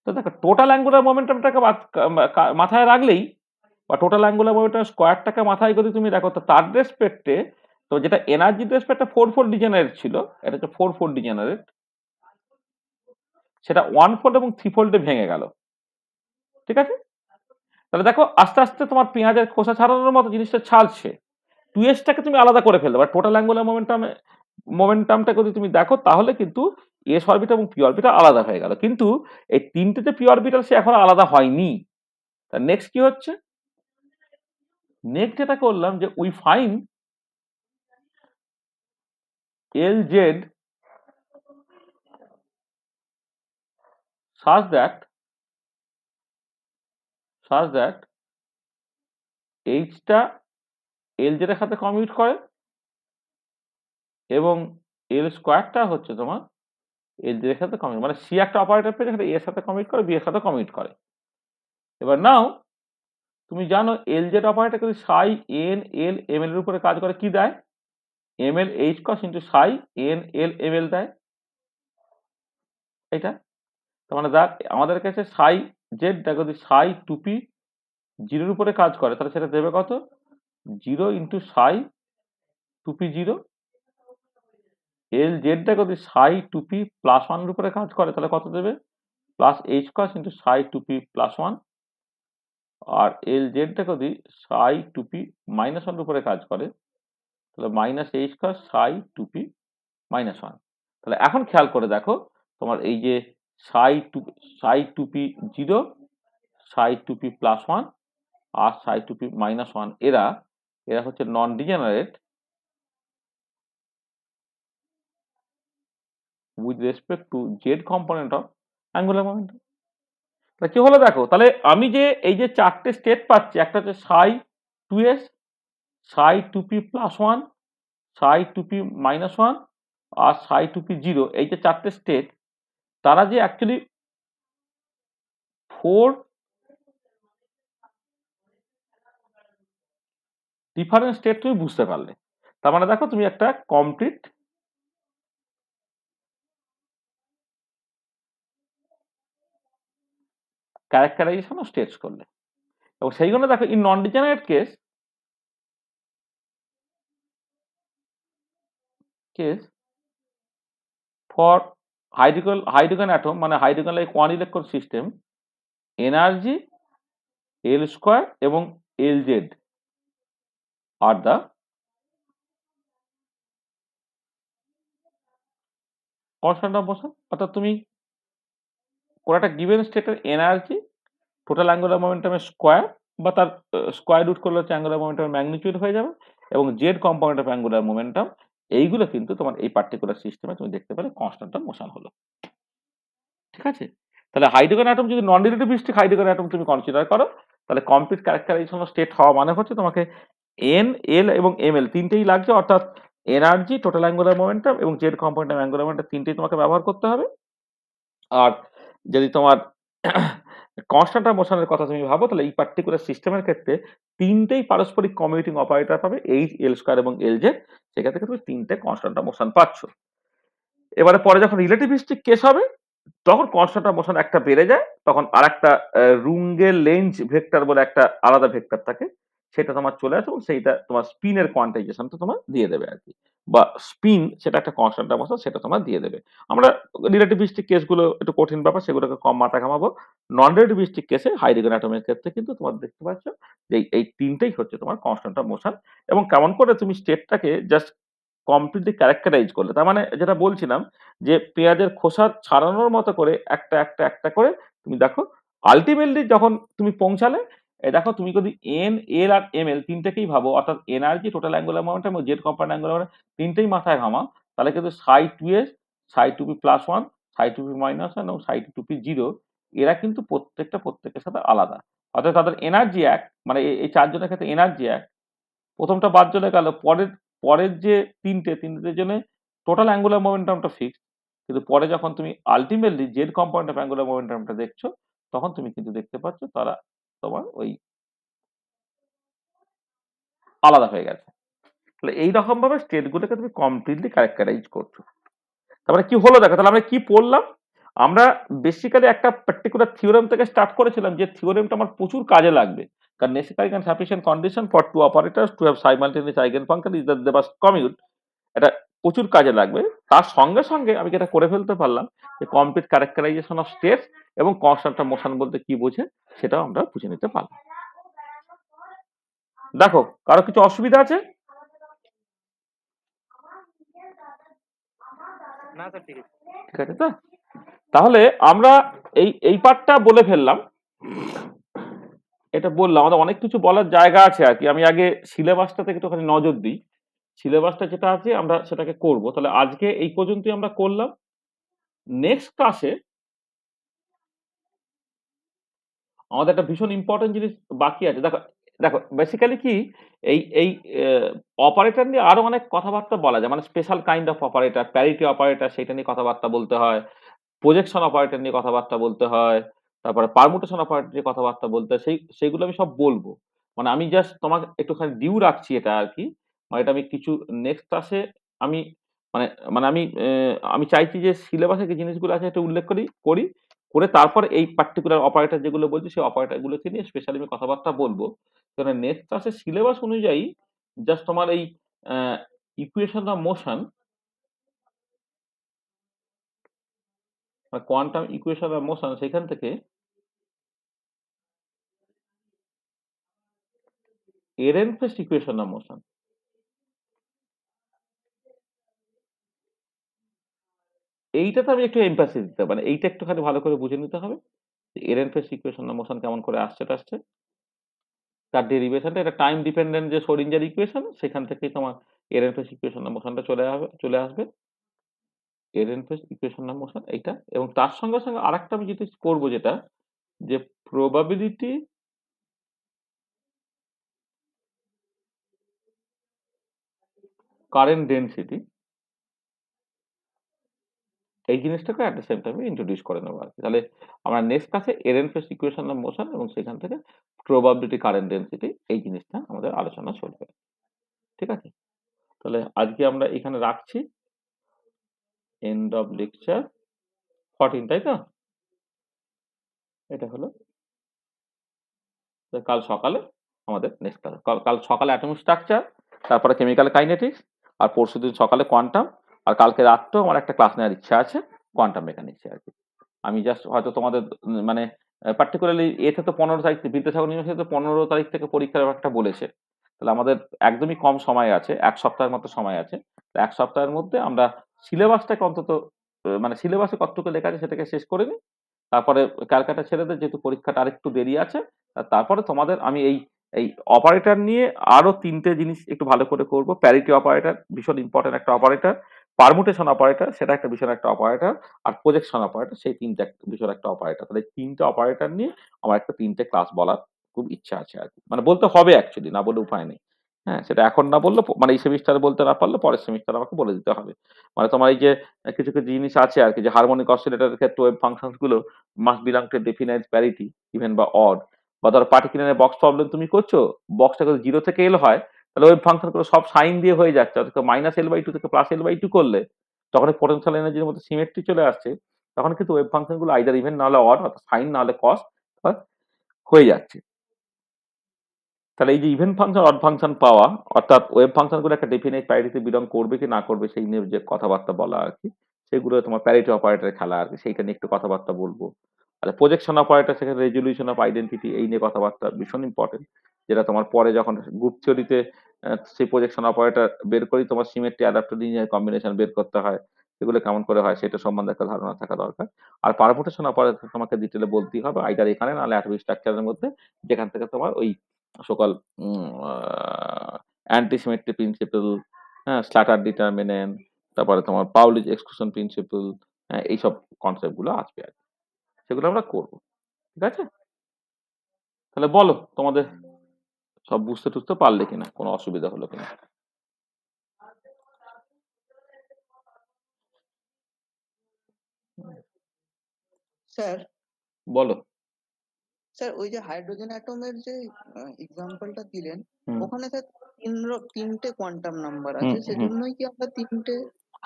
তো দেখো টোটাল অ্যাঙ্গুলার মোমেন্টামটাকে মাথায় রাখলেই বা টোটাল অ্যাঙ্গুলার মোমেন্টাম স্কোয়ারটাকে মাথায় যদি তুমি দেখো তো তার রেসপেক্টে তো যেটা এনার্জি রেসপেক্টটা ফোর ফোর ডিজেনারেট ছিল এটা হচ্ছে ফোর ফোর ডিজেনারেট সেটা ওয়ান ফোল্ড এবং থ্রি ফোল্ডে ভেঙে গেল ঠিক আছে তাহলে দেখো আস্তে আস্তে তোমার পেঁয়াজের খোসা ছাড়ানোর মতো জিনিসটা ছাড়ছে টু এসটাকে তুমি আলাদা করে ফেলতে পারো টোটাল অ্যাঙ্গুলার মোমেন্টামে মোমেন্টামটা যদি তুমি দেখো তাহলে কিন্তু এস অরবিটাল এবং পি অরবিটাল আলাদা হয়ে গেল কিন্তু এই তিনটেতে পি অরবিটাল সে এখন আলাদা হয়নি তার নেক্সট কি হচ্ছে নেক্সট যেটা করলাম যে we find L Z such that such that এইচটা এল জেডের সাথে কমিউট করে এবং এল স্কোয়ারটা হচ্ছে তোমার এর সাথে কমিট মানে সি একটা অপারেটর পেয়ে সেটা এর সাথে কমিট করে বি এর সাথে কমিট করে এবার নাও তুমি জানো এল জেড অপারেটর যদি সাই এন এল এম এল এর উপরে কাজ করে কি দেয় M L H cross into psi N L M L দেয় এটা তার মানে দেখ আমাদের কাছে সাই জেড দেখ যদি সাই টুপি জিরোর উপরে কাজ করে তাহলে সেটা দেবে কত জিরো ইন্টু সাই টুপি জিরো এল জেডটা যদি সাই টু পি প্লাস ওয়ানের উপরে কাজ করে তাহলে কত দেবে plus H cross into psi two P plus one আর এল জেডটা যদি সাই টু পি মাইনাস ওয়ানের উপরে কাজ করে তাহলে মাইনাস এইচ কাজ সাই টু পি মাইনাস ওয়ান তাহলে এখন খেয়াল করে দেখো তোমার এই যে psi two psi two P zero psi two P plus one আর psi two P minus one এরা এরা হচ্ছে non degenerate with respect to z component of angular momentum তাহলে কি হলো দেখো তাহলে আমি যে এই যে চারটে স্টেট পাচ্ছি একটা হচ্ছে psi two S psi two P plus one psi two P minus one আর সাই টু পি জিরো এই যে চারটে স্টেট তারা যে অ্যাকচুয়ালি ফোর ডিফারেন্ট স্টেট তুমি বুঝতে পারলে তার মানে দেখো তুমি একটা কমপ্লিট ক্যারেক্টারাইজেশন ও স্টেজ করলে এবং সেই জন্য দেখো in non degenerate case case for hydrogen hydrogen atom মানে hydrogen like one electron system energy L square এবং L Z are the constant of motion অর্থাৎ তুমি কোনো একটা গিভেন স্টেটের এনার্জি টোটাল অ্যাঙ্গুলার মোমেন্টামের স্কোয়ার বা তার স্কোয়ার রুট করলে হচ্ছে অ্যাঙ্গুলার মোমেন্টামের ম্যাগনিচিউড হয়ে যাবে এবং Z component of angular momentum এইগুলো কিন্তু তোমার এই পার্টিকুলার সিস্টেমে তুমি দেখতে পেলে কনস্ট্যান্ট অফ মোশন হলো ঠিক আছে তাহলে হাইড্রোজেন অ্যাটম যদি নন রিলেটিভিস্টিক হাইড্রোজেন অ্যাটম তুমি কনসিডার করো তাহলে কমপ্লিট ক্যারেক্টারাইজেশন স্টেট হওয়া মানে হচ্ছে তোমাকে এন এল এবং এম এল তিনটেই লাগছে অর্থাৎ এনার্জি টোটাল অ্যাঙ্গুলার মোমেন্টাম এবং জেড কম্পাউন্ড অ্যাঙ্গুলার মোমেন্টাম তিনটেই তোমাকে ব্যবহার করতে হবে আর যদি তোমার কনস্ট্যান্ট আর মোশনের কথা তুমি ভাবো তাহলে এই পার্টিকুলার সিস্টেমের ক্ষেত্রে তিনটেই পারস্পরিক কমিউটিং অপারেটর পাবে এইচ এল স্কোয়ার এবং এল জে সেখান থেকে তুমি তিনটে কনস্ট্যান্ট মোশন পাচ্ছ এবারে পরে যখন রিলেটিভিস্টিক কেস হবে তখন কনস্ট্যান্ট মোশন একটা বেড়ে যায় তখন আর একটা রুঙ্গে লেঞ্জ ভেক্টর বলে একটা আলাদা ভেক্টর থাকে সেটা তোমার চলে আসে এবং সেইটা তোমার স্পিনের কোয়ান্টাইজেশনটা তোমার দিয়ে দেবে আর কি বা স্পিন সেটা একটা কনস্ট্যান্ট অবস্থা সেটা তোমরা দিয়ে দেবে আমরা রিলেটিভিস্টিক কেসগুলো একটু কঠিন ব্যাপার সেগুলোকে কম মাথা ঘামাবো নন রিলেটিভিস্টিক কেসে হাইড্রোগোনাটমের ক্ষেত্রে কিন্তু তোমার দেখতে পাচ্ছ যে এই তিনটেই হচ্ছে তোমার কনস্ট্যান্ট অফ মোশন এবং কেমন করে তুমি স্টেটটাকে জাস্ট কমপ্লিটলি ক্যারেক্টারাইজ করলে তার মানে যেটা বলছিলাম যে পেঁয়াজের খোসা ছাড়ানোর মতো করে একটা একটা একটা করে তুমি দেখো আলটিমেটলি যখন তুমি পৌঁছালে দেখো তুমি যদি এন এল আর এম এল তিনটেকেই ভাবো অর্থাৎ এনার্জি টোটাল অ্যাঙ্গুলার মোমেন্টাম এবং জেড কম্পাউন্ড অ্যাঙ্গুলার তিনটেই মাথায় ঘামাও তাহলে কিন্তু psi two S psi two P plus one psi two P minus one এবং সাই টু পি জিরো এরা কিন্তু প্রত্যেকটা প্রত্যেকের সাথে আলাদা অর্থাৎ তাদের এনার্জি এক মানে এই চারজনের ক্ষেত্রে এনার্জি এক প্রথমটা বাদ চলে গেল পরের পরের যে তিনটে তিনটে জন্যে টোটাল অ্যাঙ্গুলার মোমেন্টামটা ফিক্স কিন্তু পরে যখন তুমি আলটিমেটলি জেড কম্পাউন্ড অ্যাঙ্গুলার মোমেন্টামটা দেখছো তখন তুমি কিন্তু দেখতে পাচ্ছ তারা তোমার ওই আলাদা হয়ে গেছে তাহলে এইরকম ভাবে স্টেটগুলোকে তুমি কমপ্লিটলি ক্যারেক্টারাইজ করছো তারপরে কি হলো দেখো তাহলে আমরা কি পড়লাম আমরা বেসিক্যালি একটা পার্টিকুলার থিওরেম থেকে স্টার্ট করেছিলাম যে থিওরেমটা আমার প্রচুর কাজে লাগবে কারণ necessary and sufficient condition for two operators to have simultaneous eigen function is that they must commute এটা প্রচুর কাজে লাগবে তার সঙ্গে সঙ্গে আমি যেটা করে ফেলতে পারলাম যে কমপ্লিট ক্যারেক্টারাইজেশন অফ স্টেপ এবং কনস্ট্রাক্ট মোশন বলতে কি বোঝে সেটাও আমরা বুঝে নিতে পারলাম দেখো কারো কিছু অসুবিধা আছে ঠিক আছে তো তাহলে আমরা এই এই পার্টটা বলে ফেললাম এটা বললাম আমাদের অনেক কিছু বলার জায়গা আছে আর কি আমি আগে সিলেবাসটা থেকে একটুখানি নজর দিই সিলেবাসটা যেটা আছে আমরা সেটাকে করব তাহলে আজকে এই পর্যন্তই আমরা করলাম নেক্সট ক্লাসে আমাদের একটা ভীষণ ইম্পর্টেন্ট জিনিস বাকি আছে দেখো দেখো বেসিক্যালি কি এই এই অপারেটার নিয়ে আরো অনেক কথাবার্তা বলা যায় মানে special kind of operator parity operator সেটা নিয়ে কথাবার্তা বলতে হয় প্রজেকশন অপারেটর নিয়ে কথাবার্তা বলতে হয় তারপরে পারমুটেশন অপারেটার নিয়ে কথাবার্তা বলতে হয় সেই সেইগুলো আমি সব বলবো মানে আমি জাস্ট তোমাকে একটুখানি ডিউ রাখছি এটা আর কি মানে এটা আমি কিছু নেক্সট ক্লাসে আমি মানে মানে আমি আমি চাইছি যে সিলেবাসে যে জিনিসগুলো আছে একটু উল্লেখ করি করি করে তারপর এই পার্টিকুলার অপারেটার যেগুলো বলছি সেই অপারেটারগুলোকে নিয়ে স্পেশালি আমি কথাবার্তা বলবো কারণ নেক্সট ক্লাসে সিলেবাস অনুযায়ী জাস্ট তোমার এই equation of motion quantum equation of motion সেখান থেকে ফেস্ট ইকুয়েশন অফ মোশন এইটাতে আমি একটু এমপাসি দিতে মানে এইটা একটুখানি ভালো করে বুঝে নিতে হবে এর এন ফেস ইকুয়েশন মোশন কেমন করে আসছে আসছে তার ডেরিভেশনটা এটা টাইম ডিপেন্ডেন্ট যে সরিঞ্জার ইকুয়েশন সেখান থেকেই তোমার এর এন ফেস ইকুয়েশন মোশনটা চলে আসবে চলে আসবে এর এন ফেস ইকুয়েশন মোশন এইটা এবং তার সঙ্গে সঙ্গে আরেকটা আমি যেটা করবো যেটা যে প্রবাবিলিটি কারেন্ট ডেন্সিটি এই জিনিসটাকে অ্যাট দ্য সেম টাইমে ইন্ট্রোডিউস করে নেবো আর কি তাহলে আমরা নেক্সট কাছে Ehrenfest equation of motion এবং সেখান থেকে প্রবাবিলিটি কারেন্ট ডেন্সিটি এই জিনিসটা আমাদের আলোচনা চলবে ঠিক আছে তাহলে আজকে আমরা এখানে রাখছি এন্ড অফ লেকচার ফর্টিন তাই তো এটা হলো কাল সকালে আমাদের নেক্সট কাল কাল সকালে অ্যাটমিক স্ট্রাকচার তারপরে কেমিক্যাল কাইনেটিক্স আর পরশু দিন সকালে কোয়ান্টাম আর কালকে রাতটাও আমার একটা ক্লাস নেওয়ার ইচ্ছা আছে কোয়ান্টাম মেকানিক্সে আর কি আমি জাস্ট হয়তো তোমাদের মানে পার্টিকুলারলি এতে তো পনেরো তারিখ বিদ্যাসাগর ইউনিভার্সিটি তো পনেরো তারিখ থেকে পরীক্ষার একটা বলেছে তাহলে আমাদের একদমই কম সময় আছে এক সপ্তাহের মতো সময় আছে এক সপ্তাহের মধ্যে আমরা সিলেবাসটাকে অন্তত মানে সিলেবাসে কতটুকু লেখা আছে সেটাকে শেষ করে নিই তারপরে ক্যালকাটা ছেলেদের যেহেতু পরীক্ষাটা আরেকটু দেরি আছে তারপরে তোমাদের আমি এই এই অপারেটর নিয়ে আরও তিনটে জিনিস একটু ভালো করে করবো প্যারিটি অপারেটর ভীষণ ইম্পর্টেন্ট একটা অপারেটর পারমুটেশন অপারেটর সেটা একটা বিষয় একটা অপারেটর আর প্রজেকশন অপারেটর সেই তিনটা বিষয় একটা অপারেটর তাহলে তিনটা অপারেটর নিয়ে আমার একটা তিনটে ক্লাস বলার খুব ইচ্ছা আছে আর কি মানে বলতে হবে অ্যাকচুয়ালি না বলে উপায় নেই হ্যাঁ সেটা এখন না বললে মানে এই সেমিস্টারে বলতে না পারলে পরের সেমিস্টার আমাকে বলে দিতে হবে মানে তোমার এই যে কিছু কিছু জিনিস আছে আর কি যে হারমোনিক অসিলেটারের ক্ষেত্রে ওয়েব ফাংশনস গুলো must belong to definite parity even বা অড বা ধরো পার্টিকুলার বক্স প্রবলেম তুমি করছো বক্সটা জিরো থেকে এলো হয় তাহলে ওয়েভ ফাংশন গুলো সব সাইন দিয়ে হয়ে যাচ্ছে অর্থাৎ মাইনাস এল বাই টু থেকে প্লাস এল বাই টু করলে যখন পটেনশিয়াল এনার্জির মধ্যে সিমেট্রি চলে আসছে তখন কিন্তু ওয়েব ফাংশনগুলো আইদার ইভেন নাহলে অড অর্থাৎ সাইন নাহলে কস হয়ে যাচ্ছে তাহলে এই যে ইভেন ফাংশন অড ফাংশন পাওয়া অর্থাৎ ওয়েব ফাংশনগুলো একটা ডেফিনেট প্যারিটিতে বিলং করবে কি না করবে সেই নিয়ে যে কথাবার্তা বলা আর কি সেগুলো তোমার প্যারিটি অপারেটর খেলা আর কি সেইটা নিয়ে একটু কথাবার্তা বলবো তাহলে প্রজেকশন অপারেটর সেখানে রেজলিউশন অফ আইডেন্টিটি এই নিয়ে কথাবার্তা ভীষণ ইম্পর্টেন্ট যেটা তোমার পরে যখন গ্রুপ থিওরিতে সেই প্রজেকশন অপারেটর বের করি তোমার সিমেট্রি অ্যাডাপ্টার লিনিয়ার কম্বিনেশন বের করতে হয় সেগুলো কেমন করে হয় সেটা সম্বন্ধে একটা ধারণা থাকা দরকার আর পারমুটেশন অপারেটর তোমাকে ডিটেলে বলতেই হবে আইডার এখানে নাহলে অ্যাটমিক স্ট্রাকচারের মধ্যে যেখান থেকে তোমার ওই সকল অ্যান্টিসিমেট্রি প্রিন্সিপাল হ্যাঁ স্ল্যাটার ডিটারমিনেন্ট তারপরে তোমার পাউলিজ এক্সক্লুশন প্রিন্সিপাল হ্যাঁ এইসব কনসেপ্টগুলো আসবে আর সেগুলো আমরা করব ঠিক আছে তাহলে বলো তোমাদের সব বুঝতে টুঝতে পারলে কিনা কোনো অসুবিধা হলো কিনা স্যার বলো স্যার ওই যে হাইড্রোজেন অ্যাটমের যে এক্সাম্পলটা দিলেন ওখানে স্যার তিন তিনটে কোয়ান্টাম নাম্বার আছে সেজন্যই কি আমরা তিনটে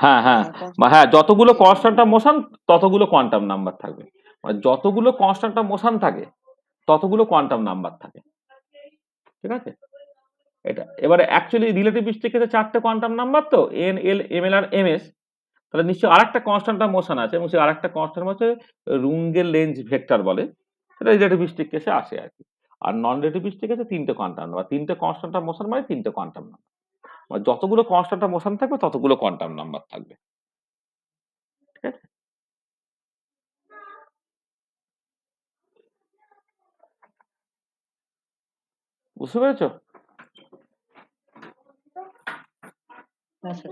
হ্যাঁ হ্যাঁ হ্যাঁ, হ্যাঁ যতগুলো কনস্ট্যান্ট অফ মোশন ততগুলো কোয়ান্টাম নাম্বার থাকবে মানে যতগুলো কনস্ট্যান্ট অফ মোশন থাকে ততগুলো কোয়ান্টাম নাম্বার থাকে ঠিক আছে এটা এবারে অ্যাকচুয়ালি রিলেটিভিস্টিক এসে চারটে কোয়ান্টাম নাম্বার তো এন এল এম এল আর এম এস তাহলে নিশ্চয়ই আর একটা কনস্ট্যান্ট মোশন আছে এবং সেই আর একটা কনস্ট্যান্ট হচ্ছে রুঙ্গের লেঞ্জ ভেক্টর বলে সেটা রিলেটিভিস্টিক এসে আসে আর কি আর নন রিলেটিভিস্টিক এসে তিনটে কোয়ান্টাম নাম্বার তিনটে কনস্ট্যান্ট মোশন মানে তিনটে কোয়ান্টাম মানে নাম্বার যতগুলো কনস্ট্যান্ট মোশন থাকবে ততগুলো কোয়ান্টাম নাম্বার থাকবে ঠিক আছে বুঝতে পেরেছ আচ্ছা